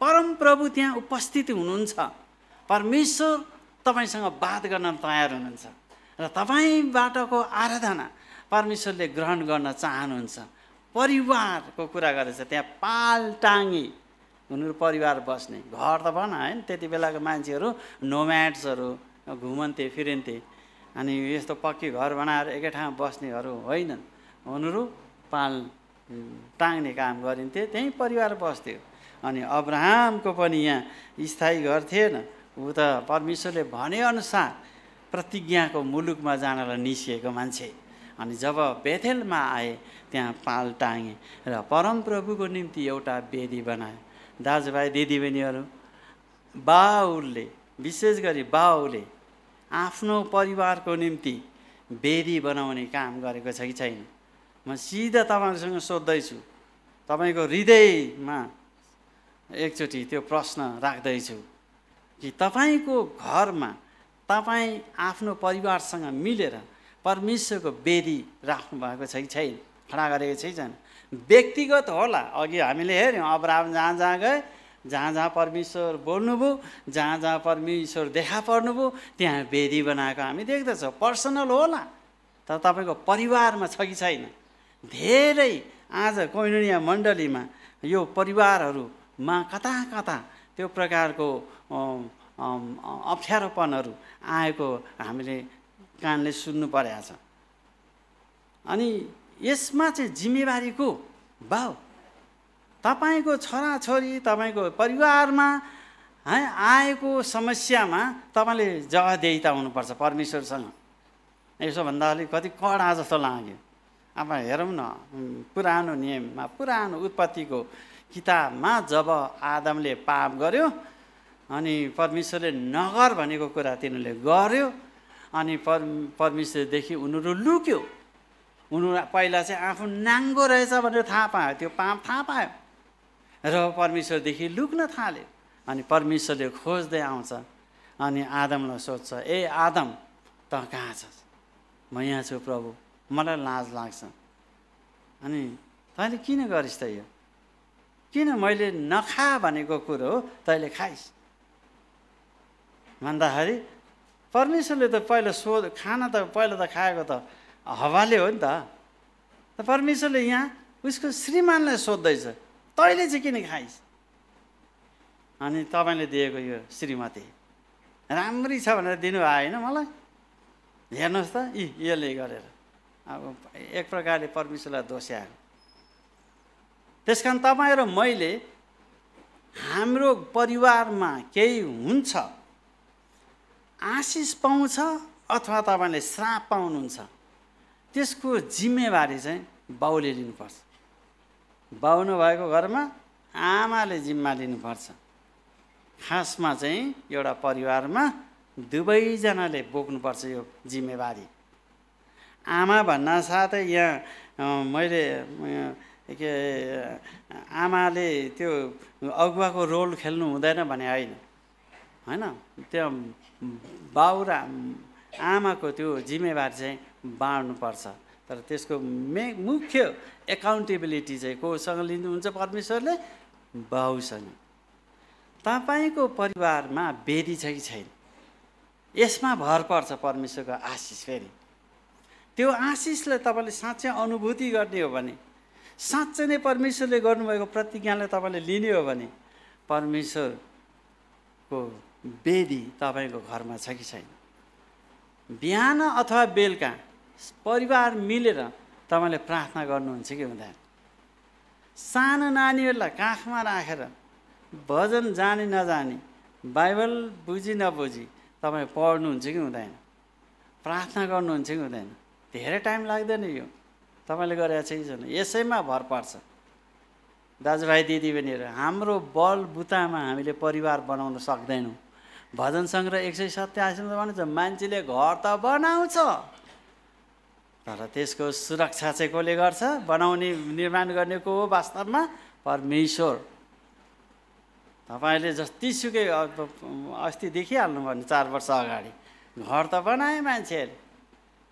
परमप्रभु त्यहाँ उपस्थित हुनुहुन्छ परमेश्वर तपाईँसँग बात गर्न तयार हुनुहुन्छ र तपाईँबाटको आराधना परमेश्वरले ग्रहण गर्न चाहनुहुन्छ परिवारको कुरा गरेछ त्यहाँ पाल पालटाङ्गी उनीहरू परिवार बस्ने घर त भन होइन त्यति बेलाको मान्छेहरू नोम्याट्सहरू घुमन्थे फिरिन्थे अनि यस्तो पक्की घर बनाएर एकै ठाउँ बस्नेहरू होइनन् उनीहरू पाल टाङ्ने काम गरिन्थे त्यहीँ परिवार बस्थ्यो अनि अब्राहमको पनि यहाँ स्थायी घर थिएन ऊ त परमेश्वरले भनेअनुसार प्रतिज्ञाको मुलुकमा जानलाई निस्किएको मान्छे अनि जब बेथेलमा आए त्यहाँ पाल टाँगेँ र परमप्रभुको निम्ति एउटा वेदी बनाए दाजुभाइ दिदीबहिनीहरू बाउले विशेष गरी बाउले आफ्नो परिवारको निम्ति वेदी बनाउने काम गरेको छ कि छैन म सिधा तपाईँहरूसँग सोद्धैछु तपाईँको हृदयमा एकचोटि त्यो प्रश्न राख्दैछु कि तपाईँको घरमा तपाईँ आफ्नो परिवारसँग मिलेर परमेश्वरको बेदी भएको छ कि छैन खडा गरेको छैन व्यक्तिगत होला अघि हामीले हेऱ्यौँ अब राम जहाँ जहाँ गए जहाँ जहाँ परमेश्वर बोल्नुभयो जहाँ जहाँ परमेश्वर देखा पर्नुभयो त्यहाँ वेदी बनाएको हामी देख्दछौँ पर्सनल होला तर तपाईँको परिवारमा छ कि छैन धेरै आज कोइनिया मण्डलीमा यो परिवारहरूमा कता कता त्यो प्रकारको अप्ठ्यारोपनहरू आएको हामीले कानले सुन्नु परेको छ अनि यसमा चाहिँ जिम्मेवारी को भाउ तपाईँको छोराछोरी तपाईँको परिवारमा है आएको समस्यामा तपाईँले जवाबदेता हुनुपर्छ परमेश्वरसँग यसोभन्दा अलिक कति कडा जस्तो लाग्यो अब हेरौँ न पुरानो नियममा पुरानो उत्पत्तिको किताबमा जब आदमले पाप गर्यो अनि परमेश्वरले नगर भनेको कुरा तिनीहरूले गर्यो अनि पर परमेश्वरदेखि उनीहरू लुक्यो उनीहरू पहिला चाहिँ आफू नाङ्गो रहेछ भनेर थाहा पायो त्यो पाप थाहा पायो र परमेश्वरदेखि लुक्न थाल्यो अनि परमेश्वरले खोज्दै आउँछ अनि आदमलाई सोध्छ ए आदम त कहाँ छ म यहाँ छु प्रभु मलाई लाज लाग्छ अनि तैँले किन गरिस् त यो किन मैले नखा भनेको कुरो हो तैँले खाइस् भन्दाखेरि परमेश्वरले त पहिला सो खाना त पहिला त खाएको त हवाले हो नि त परमेश्वरले यहाँ उसको श्रीमानलाई सोद्धैछ तैँले चाहिँ किन खाइस् अनि तपाईँले दिएको यो श्रीमती राम्री छ भनेर दिनु होइन मलाई हेर्नुहोस् त इ यसले गरेर अब एक प्रकारले परमेश्वरलाई दोस्याएको त्यस कारण तपाईँ र मैले हाम्रो परिवारमा केही हुन्छ आशिष पाउँछ अथवा तपाईँले श्राप पाउनुहुन्छ त्यसको जिम्मेवारी चाहिँ बाउले लिनुपर्छ बाउ नभएको घरमा आमाले जिम्मा लिनुपर्छ खासमा चाहिँ एउटा परिवारमा दुवैजनाले बोक्नुपर्छ यो जिम्मेवारी आमा भन्ना साथै यहाँ मैले के आमाले त्यो अगुवाको रोल खेल्नु हुँदैन भने होइन होइन त्यो बाउ र आमाको त्यो जिम्मेवार चाहिँ बाँड्नुपर्छ तर त्यसको मे मुख्य एकाउन्टेबिलिटी चाहिँ कोसँग लिनुहुन्छ परमेश्वरले बाउसँग तपाईँको परिवारमा बेदी छ कि छैन यसमा भर पर्छ परमेश्वरको आशिष फेरि त्यो आशिषलाई तपाईँले साँच्चै अनुभूति गर्ने हो भने साँच्चै नै परमेश्वरले गर्नुभएको प्रतिज्ञालाई तपाईँले लिने हो भने परमेश्वरको बेदी तपाईँको घरमा छ कि छैन बिहान अथवा बेलुका परिवार मिलेर तपाईँले प्रार्थना गर्नुहुन्छ कि हुँदैन सानो नानीहरूलाई काखमा राखेर भजन जाने नजाने बाइबल बुझी नबुझी तपाईँ पढ्नुहुन्छ कि हुँदैन प्रार्थना गर्नुहुन्छ कि हुँदैन धेरै टाइम लाग्दैन यो तपाईँले गरेको छ कि छैन यसैमा भर पर्छ दाजुभाइ दिदीबहिनीहरू हाम्रो बलबुतामा हामीले परिवार बनाउन सक्दैनौँ भजन सङ्ग्रह एक सय सत्तासीमा भन्छ मान्छेले घर त बनाउँछ तर त्यसको सुरक्षा चाहिँ कसले गर्छ बनाउने निर्माण गर्ने को हो वास्तवमा परमेश्वर तपाईँले जतिसुकै अस्ति देखिहाल्नु भने चार वर्ष अगाडि घर त बनाए मान्छेहरूले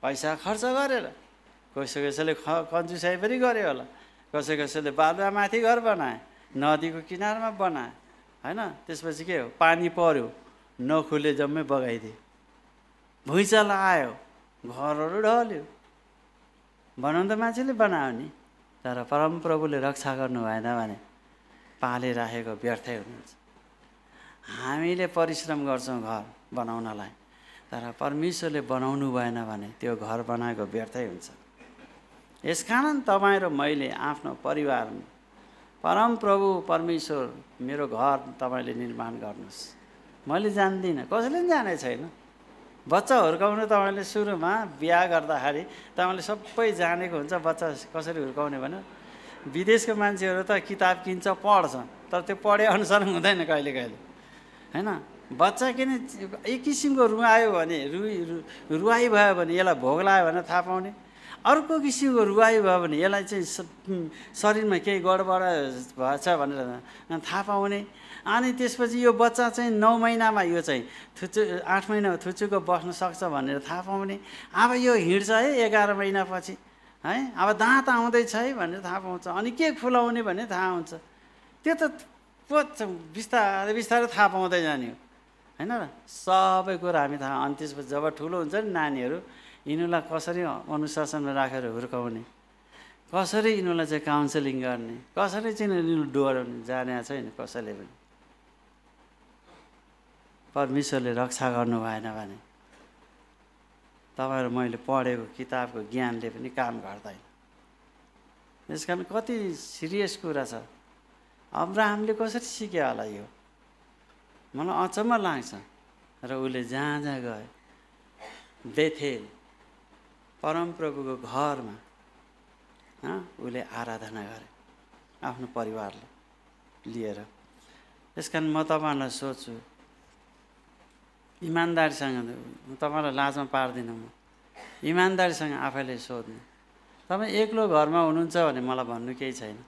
पैसा खर्च गरेर कसै कसैले ख कन्जुसाइ पनि गऱ्यो होला कसै कसैले बालुवामाथि घर बनाए नदीको किनारमा बनाए होइन त्यसपछि के हो पानी पऱ्यो नखुले जम्मै बगाइदिए भुइँचालो आयो घरहरू ढल्यो बनाउनु त मान्छेले बनायो नि तर परमप्रभुले रक्षा गर्नु भएन भने पाले राखेको व्यर्थै हुनुहुन्छ हामीले परिश्रम गर्छौँ घर बनाउनलाई तर परमेश्वरले बनाउनु भएन भने त्यो घर बनाएको व्यर्थै हुन्छ यस कारण तपाईँ र मैले आफ्नो परिवार परमप्रभु परमेश्वर मेरो घर तपाईँले निर्माण गर्नुहोस् मैले जान्दिनँ कसैले पनि जाने छैन बच्चा हुर्काउनु तपाईँले सुरुमा बिहा गर्दाखेरि तपाईँले सबै जानेको हुन्छ बच्चा कसरी हुर्काउने भने विदेशको मान्छेहरू त किताब किन्छ पढ्छ तर त्यो पढे अनुसार हुँदैन कहिले कहिले होइन बच्चा किन एक किसिमको रुवायो भने रु रुवाई भयो भने यसलाई भोग लगायो भने थाहा पाउने अर्को किसिमको रुवाई भयो भने यसलाई चाहिँ शरीरमा केही गडबड भएछ भनेर थाहा पाउने अनि त्यसपछि यो बच्चा चाहिँ नौ महिनामा यो चाहिँ थुच्चु आठ महिनामा थुचुको बस्न सक्छ भनेर थाहा पाउने अब यो हिँड्छ है एघार महिनापछि है अब दाँत आउँदैछ है भनेर थाहा पाउँछ अनि के फुलाउने भने थाहा हुन्छ त्यो त पो बिस्तारै बिस्तारै थाहा पाउँदै जाने हो होइन र सबै कुरा हामी थाहा अनि त्यसपछि जब ठुलो हुन्छ नि नानीहरू यिनीहरूलाई कसरी अनुशासनमा राखेर हुर्काउने कसरी यिनीहरूलाई चाहिँ काउन्सिलिङ गर्ने कसरी चाहिँ यिनीहरू डोर जाने छैन कसैले पनि परमेश्वरले रक्षा गर्नु भएन भने तपाईँहरू मैले पढेको किताबको ज्ञानले पनि काम गर्दैन त्यस कारण कति सिरियस कुरा छ अब अब्राहमले कसरी सिक्यो होला यो मलाई अचम्म लाग्छ र उसले जहाँ जहाँ गए बेथेल परमप्रभुको घरमा उसले आराधना गरे आफ्नो परिवारले लिएर त्यस कारण म तपाईँहरूलाई सोध्छु इमान्दारीसँग तपाईँलाई लाजमा पार्दिनँ म इमान्दारीसँग आफैले सोध्नु तपाईँ एक्लो घरमा हुनुहुन्छ भने मलाई भन्नु केही छैन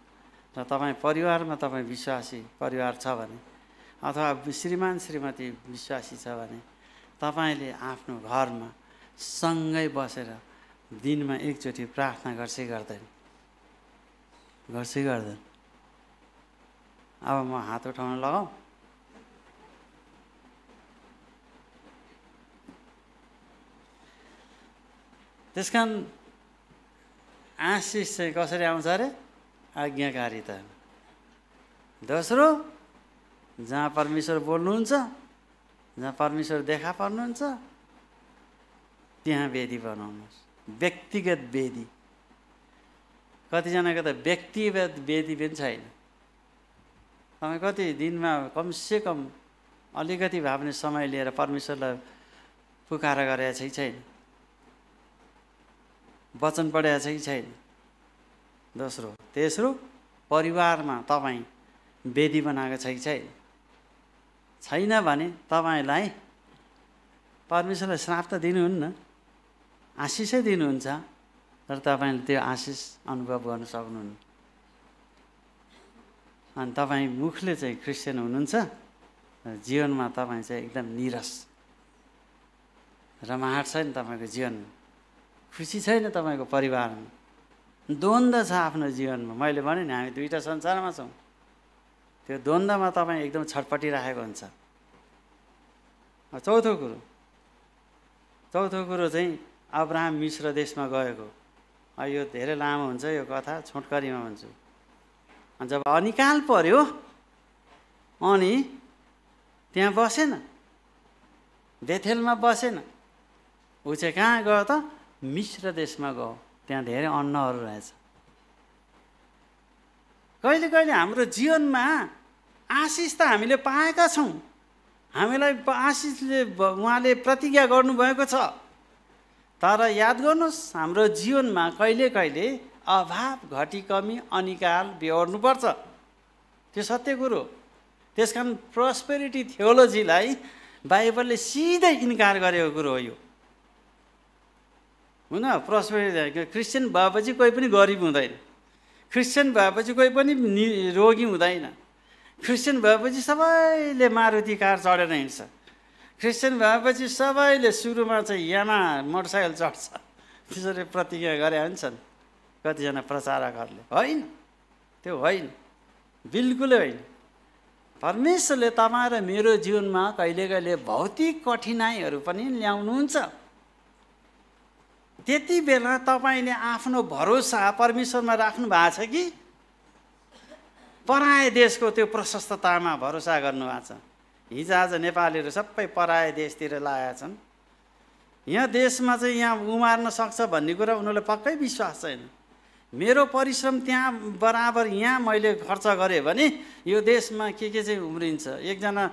र तपाईँ परिवारमा तपाईँ विश्वासी परिवार छ भने अथवा श्रीमान श्रीमती विश्वासी छ भने तपाईँले आफ्नो घरमा सँगै बसेर दिनमा एकचोटि प्रार्थना गर्छै गर्दैन गर्छै गर्दैन अब म हात उठाउन लगाऊ त्यस कारण आशिष चाहिँ कसरी आउँछ अरे आज्ञाकारिता दोस्रो जहाँ परमेश्वर बोल्नुहुन्छ जहाँ परमेश्वर देखा पर्नुहुन्छ त्यहाँ वेदी बनाउनुहोस् व्यक्तिगत वेदी कतिजनाको त व्यक्तिगत वेदी पनि छैन तपाईँ कति दिनमा कमसेकम अलिकति भए पनि समय लिएर परमेश्वरलाई पुकार चाहिँ छैन वचन पढाएको छ कि छैन दोस्रो तेस्रो परिवारमा तपाईँ वेदी बनाएको छ कि छैन छैन भने तपाईँलाई परमेश्वरलाई श्राप त दिनुहुन्न आशिषै दिनुहुन्छ तर तपाईँले त्यो आशिष अनुभव गर्न सक्नुहुन्न अनि तपाईँ मुखले चाहिँ क्रिस्चियन हुनुहुन्छ जीवनमा तपाईँ चाहिँ एकदम निरस रमाहाट छ नि तपाईँको जीवनमा खुसी छैन तपाईँको परिवारमा द्वन्द्व छ आफ्नो जीवनमा मैले भने नि हामी दुईवटा संसारमा छौँ त्यो द्वन्द्वमा तपाईँ एकदम राखेको हुन्छ चौथो कुरो चौथो कुरो चाहिँ अब्राहम मिश्र देशमा गएको यो धेरै लामो हुन्छ यो कथा छोटकरीमा भन्छु अनि जब अनिकाल पऱ्यो अनि त्यहाँ बसेन बेथेलमा बसेन ऊ चाहिँ कहाँ गयो त मिश्र देशमा गयो त्यहाँ धेरै अन्नहरू रहेछ कहिले कहिले हाम्रो जीवनमा आशिष त हामीले पाएका छौँ हामीलाई आशिषले उहाँले प्रतिज्ञा गर्नुभएको छ तर याद गर्नुहोस् हाम्रो जीवनमा कहिले कहिले अभाव घटी कमी अनिकाल बेहोर्नुपर्छ त्यो सत्य कुरो त्यस कारण प्रस्पेरिटी थियोलोजीलाई बाइबलले सिधै इन्कार गरेको कुरो हो यो हुन प्रस्पेरिटी क्रिस्चियन भएपछि कोही पनि गरिब हुँदैन क्रिस्चियन भएपछि कोही पनि नि रोगी हुँदैन क्रिस्चियन भएपछि सबैले मारुति कार चढेर हिँड्छ क्रिस्चियन भएपछि सबैले सुरुमा चाहिँ यामा मोटरसाइकल चढ्छ त्यसरी प्रतिज्ञा गरे हुन्छन् कतिजना प्रचारकहरूले होइन त्यो होइन बिल्कुलै होइन परमेश्वरले तपाईँ र मेरो जीवनमा कहिले कहिले भौतिक कठिनाइहरू पनि ल्याउनुहुन्छ त्यति बेला तपाईँले आफ्नो भरोसा परमेश्वरमा राख्नु भएको छ कि पराय देशको त्यो प्रशस्ततामा भरोसा गर्नुभएको छ आज नेपालीहरू सबै पराय देशतिर लागेका छन् यहाँ देशमा चाहिँ यहाँ उमार्न सक्छ भन्ने कुरा उनीहरूलाई पक्कै विश्वास छैन मेरो परिश्रम त्यहाँ बराबर यहाँ मैले खर्च गरेँ भने यो देशमा के के चाहिँ उम्रिन्छ एकजना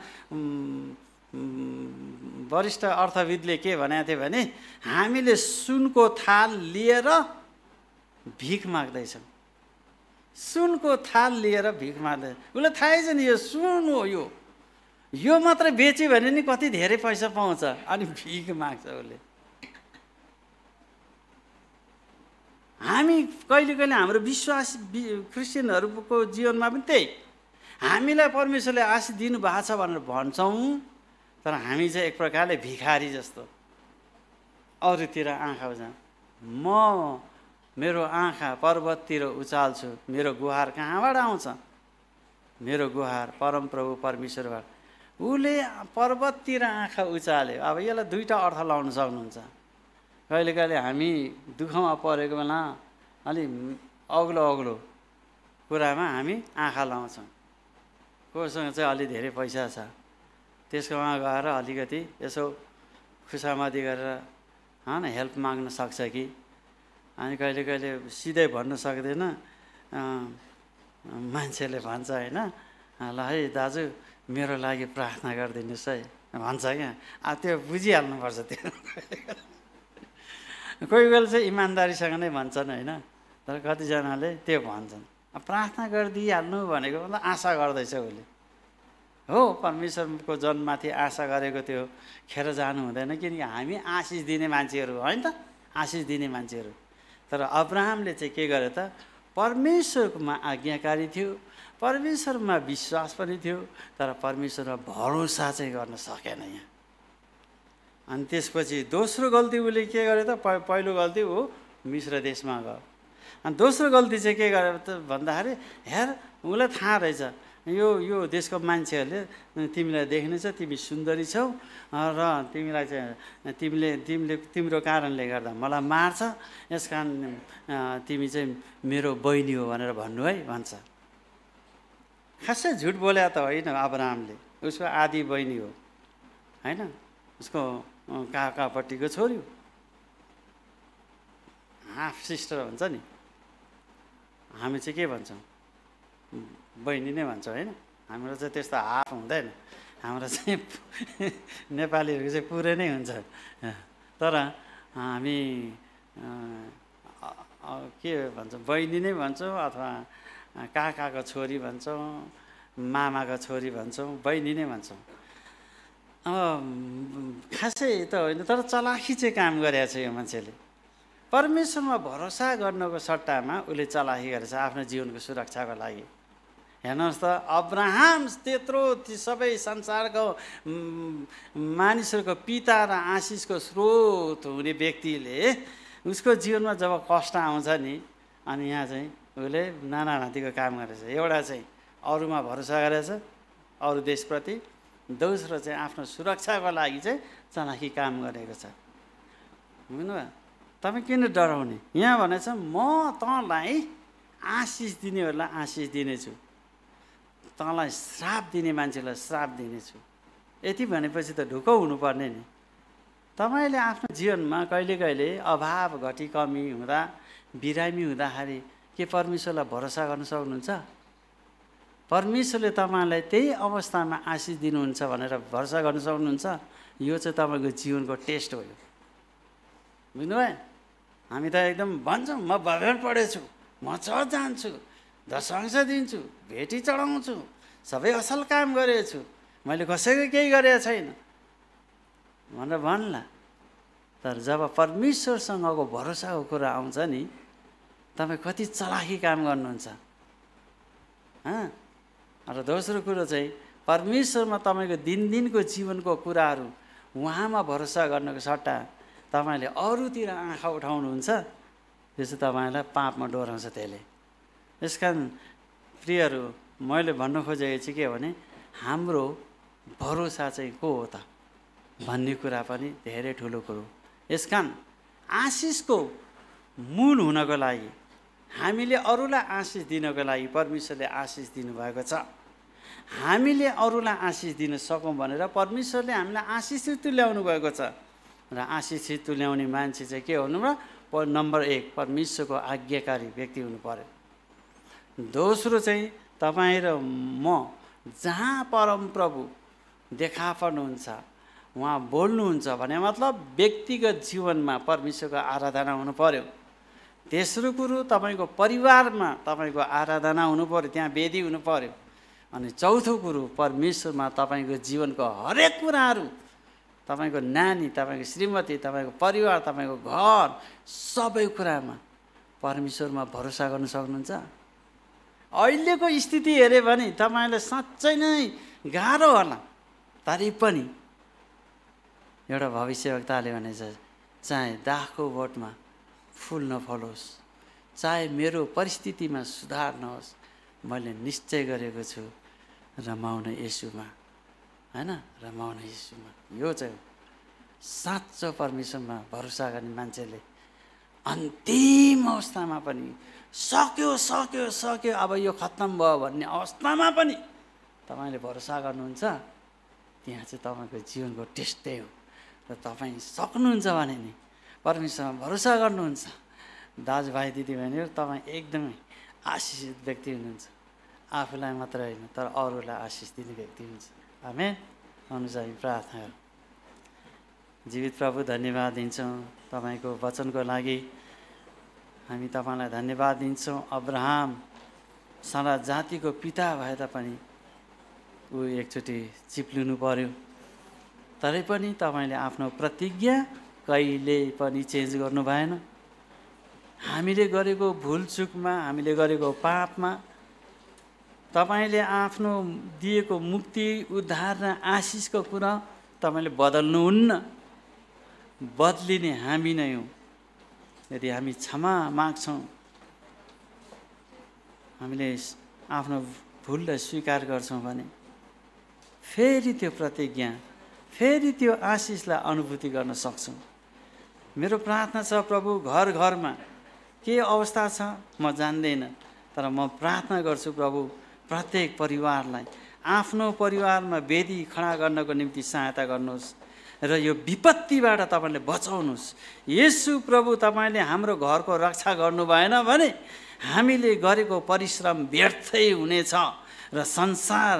वरिष्ठ अर्थविदले के भनेको थियो भने हामीले सुनको थाल लिएर भिख माग्दैछौँ सुनको थाल लिएर भिख माग्दै उसले थाहै छ नि यो सुन हो यो यो मात्र बेच्यो भने नि कति धेरै पैसा पाउँछ अनि भिख माग्छ उसले हामी कहिले कहिले हाम्रो विश्वास क्रिस्चियनहरूको जीवनमा पनि त्यही हामीलाई परमेश्वरले दिनु दिनुभएको छ भनेर भन्छौँ तर हामी चाहिँ एक प्रकारले भिखारी जस्तो अरूतिर आँखा उजा म मेरो आँखा पर्वततिर उचाल्छु मेरो गुहार कहाँबाट आउँछ मेरो गुहार परमप्रभु परमेश्वरबाट उसले पर्वततिर आँखा उचाल्यो अब यसलाई दुईवटा अर्थ लाउन सक्नुहुन्छ कहिले कहिले हामी दुःखमा परेको बेला अलि अग्लो अग्लो कुरामा हामी आँखा लाउँछौँ कोसँग चाहिँ अलि धेरै पैसा छ त्यसकोमा गएर अलिकति यसो खुसामदी गरेर होइन हेल्प माग्न सक्छ कि अनि कहिले कहिले सिधै भन्न सक्दैन मान्छेले भन्छ होइन ल है दाजु मेरो लागि प्रार्थना गरिदिनुहोस् है भन्छ क्या अब त्यो बुझिहाल्नुपर्छ त्यो कोही बेला चाहिँ इमान्दारीसँग नै भन्छन् होइन तर कतिजनाले त्यो भन्छन् प्रार्थना गरिदिइहाल्नु भनेको मतलब आशा गर्दैछ उसले हो परमेश्वरको जनमाथि आशा गरेको त्यो खेर जानु हुँदैन किनकि हामी आशिष दिने मान्छेहरू होइन त आशिष दिने मान्छेहरू तर अब्राहमले चाहिँ के गर्यो त परमेश्वरमा आज्ञाकारी थियो परमेश्वरमा विश्वास पनि थियो तर परमेश्वरमा भरोसा चाहिँ गर्न सकेन यहाँ अनि त्यसपछि दोस्रो गल्ती उसले के गर्यो त पहिलो गल्ती ऊ मिश्र देशमा गयो अनि दोस्रो गल्ती चाहिँ के गर्यो त भन्दाखेरि हेर उसलाई थाहा रहेछ यो यो देशको मान्छेहरूले तिमीलाई देख्नेछ तिमी सुन्दरी छौ र तिमीलाई चाहिँ तिमीले तिमीले तिम्रो कारणले गर्दा मलाई मार्छ यस कारण तिमी चाहिँ मेरो बहिनी हो भनेर भन्नु है भन्छ खासै झुट बोल्या त होइन अबरामले उसको आदि बहिनी हो होइन उसको काकापट्टिको छोरी हो हाफ सिस्टर भन्छ नि हामी चाहिँ के भन्छौँ बहिनी नै भन्छ होइन हाम्रो चाहिँ त्यस्तो हाफ हुँदैन हाम्रो चाहिँ [laughs] नेपालीहरूको चाहिँ पुरै नै हुन्छ तर हामी के भन्छौँ बहिनी नै भन्छौँ अथवा काकाको छोरी भन्छौँ मामाको छोरी भन्छौँ बहिनी नै भन्छौँ अब खासै त होइन तर चलाखी चाहिँ काम गरेको छ यो मान्छेले परमेश्वरमा भरोसा गर्नको सट्टामा उसले चलाखी गरेछ आफ्नो जीवनको सुरक्षाको लागि हेर्नुहोस् त अब्राहम्स त्यत्रो सबै संसारको मानिसहरूको पिता र आशिषको स्रोत हुने व्यक्तिले उसको जीवनमा जब कष्ट आउँछ नि अनि यहाँ चाहिँ उसले नाना भाँतीको काम गरेछ एउटा चाहिँ अरूमा भरोसा गरेछ अरू देशप्रति दोस्रो चाहिँ आफ्नो सुरक्षाको लागि चाहिँ चनाखी काम गरेको छ बुझ्नुभयो तपाईँ किन डराउने यहाँ भनेछ म तँलाई आशिष दिनेहरूलाई आशिष दिनेछु तँलाई श्राप दिने मान्छेलाई श्राप दिनेछु यति भनेपछि त ढुक्क हुनुपर्ने नि तपाईँले आफ्नो जीवनमा कहिले कहिले अभाव घटी कमी हुँदा बिरामी हुँदाखेरि के परमेश्वरलाई भरोसा गर्न सक्नुहुन्छ परमेश्वरले तपाईँलाई त्यही अवस्थामा आशिष दिनुहुन्छ भनेर भरोसा गर्न सक्नुहुन्छ यो चाहिँ तपाईँको जीवनको टेस्ट हो यो बुझ्नुभयो हामी त एकदम भन्छौँ म भगवान् पढेछु म छ जान्छु दशंस दिन्छु भेटी चढाउँछु सबै असल काम गरेछु मैले कसैको केही गरेको छैन भनेर भन्ला तर जब परमेश्वरसँगको भरोसाको कुरा आउँछ नि तपाईँ कति चलाखी काम गर्नुहुन्छ र दोस्रो कुरो चाहिँ परमेश्वरमा तपाईँको दिनदिनको जीवनको कुराहरू उहाँमा भरोसा गर्नुको सट्टा तपाईँले अरूतिर आँखा उठाउनुहुन्छ त्यो चाहिँ तपाईँलाई पापमा डोराउँछ त्यसले यस कारण प्रियहरू मैले भन्न खोजेको चाहिँ के हो भने हाम्रो भरोसा चाहिँ को हो त भन्ने कुरा पनि धेरै ठुलो कुरो यस कारण आशिषको मूल हुनको लागि हामीले अरूलाई आशिष दिनको लागि परमेश्वरले आशिष दिनुभएको छ हामीले अरूलाई आशिष दिन सकौँ भनेर परमेश्वरले हामीलाई आशिषित तुल्याउनु भएको छ र आशिषित ल्याउने मान्छे चाहिँ के हुनु र नम्बर एक परमेश्वरको आज्ञाकारी व्यक्ति हुनु पऱ्यो दोस्रो चाहिँ तपाईँ र म जहाँ परमप्रभु देखा पर्नुहुन्छ उहाँ बोल्नुहुन्छ भने मतलब व्यक्तिगत जीवनमा परमेश्वरको आराधना हुनु पऱ्यो तेस्रो कुरो तपाईँको परिवारमा तपाईँको आराधना हुनु पऱ्यो त्यहाँ वेदी हुनु पऱ्यो अनि चौथो कुरो परमेश्वरमा तपाईँको जीवनको हरेक कुराहरू तपाईँको नानी तपाईँको श्रीमती तपाईँको परिवार तपाईँको घर सबै कुरामा परमेश्वरमा भरोसा गर्नु सक्नुहुन्छ अहिलेको स्थिति हेऱ्यो भने तपाईँलाई साँच्चै नै गाह्रो होला तरै पनि एउटा भविष्यवक्ताले भनेछ चाहे दाहको बोटमा फुल नफलोस् चाहे मेरो परिस्थितिमा सुधार नहोस् मैले निश्चय गरेको छु रमाउन यसुमा होइन रमाउन यसुमा यो चाहिँ साँचो परमेश्वरमा भरोसा गर्ने मान्छेले अन्तिम अवस्थामा पनि सक्यो सक्यो सक्यो अब यो खत्तम भयो भन्ने अवस्थामा पनि तपाईँले भरोसा गर्नुहुन्छ त्यहाँ चाहिँ तपाईँको जीवनको टेस्ट त्यही हो र तपाईँ सक्नुहुन्छ भने नि परमेश्वरमा भरोसा गर्नुहुन्छ दाजुभाइ दिदीबहिनीहरू तपाईँ एकदमै आशिषित व्यक्ति हुनुहुन्छ आफूलाई मात्र होइन तर अरूलाई आशिष दिने व्यक्ति हुन्छ हामी अनुसार प्रार्थना जीवित प्रभु धन्यवाद दिन्छौँ तपाईँको वचनको लागि हामी तपाईँलाई धन्यवाद दिन्छौँ अब्राहम सारा जातिको पिता भए तापनि ऊ एकचोटि चिप्लिनु पर्यो तरै पनि तपाईँले आफ्नो प्रतिज्ञा कहिले पनि चेन्ज गर्नु भएन हामीले गरेको भुलचुकमा हामीले गरेको पापमा तपाईँले आफ्नो दिएको मुक्ति उद्धार र आशिषको कुरा तपाईँले बदल्नुहुन्न बदलिने हामी नै हौँ यदि हामी क्षमा माग्छौँ हामीले आफ्नो भुललाई स्वीकार गर्छौँ भने फेरि त्यो प्रतिज्ञा फेरि त्यो आशिषलाई अनुभूति गर्न सक्छौँ मेरो प्रार्थना छ प्रभु घर घरमा के अवस्था छ म जान्दिनँ तर म प्रार्थना गर्छु प्रभु प्रत्येक परिवारलाई आफ्नो परिवारमा वेदी खडा गर्नको निम्ति सहायता गर्नुहोस् र यो विपत्तिबाट तपाईँले बचाउनुहोस् यसु प्रभु तपाईँले हाम्रो घरको रक्षा गर्नु भएन भने हामीले गरेको परिश्रम व्यर्थै हुनेछ र संसार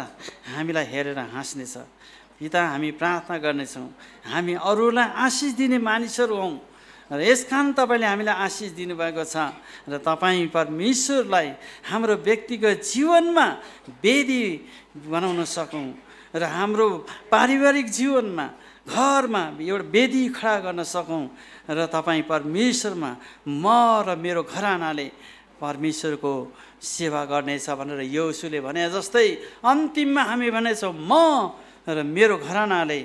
हामीलाई हेरेर हाँस्नेछ पिता हामी प्रार्थना गर्नेछौँ हामी अरूलाई आशिष दिने मानिसहरू हौँ र यस कारण तपाईँले हामीलाई आशिष दिनुभएको छ र तपाईँ परमेश्वरलाई हाम्रो व्यक्तिगत जीवनमा वेदी बनाउन सकौँ र हाम्रो पारिवारिक जीवनमा घरमा एउटा वेदी खडा गर्न सकौँ र तपाईँ परमेश्वरमा म र मेरो घरानाले परमेश्वरको सेवा गर्नेछ भनेर यौसुले भने जस्तै अन्तिममा हामी भनेछौँ म र मेरो घरानाले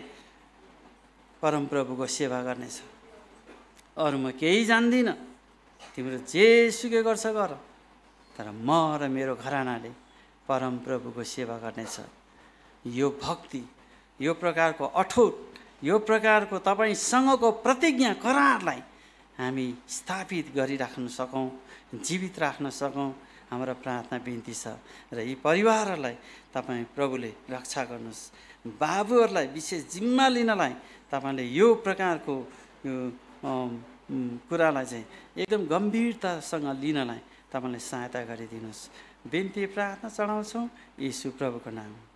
परमप्रभुको सेवा गर्नेछ अरू म केही जान्दिनँ तिम्रो जे सुके गर्छ गर तर म र मेरो घरानाले परमप्रभुको सेवा गर्नेछ यो भक्ति यो प्रकारको अठोट यो प्रकारको तपाईँसँगको प्रतिज्ञा करारलाई हामी स्थापित गरिराख्न सकौँ जीवित राख्न सकौँ हाम्रो प्रार्थना बिन्ती छ र यी परिवारहरूलाई तपाईँ प्रभुले रक्षा गर्नुहोस् बाबुहरूलाई विशेष जिम्मा लिनलाई तपाईँले यो प्रकारको यो कुरालाई चाहिँ एकदम गम्भीरतासँग लिनलाई तपाईँले सहायता गरिदिनुहोस् बिन्ती प्रार्थना चढाउँछौँ यी सुप्रभुको नाम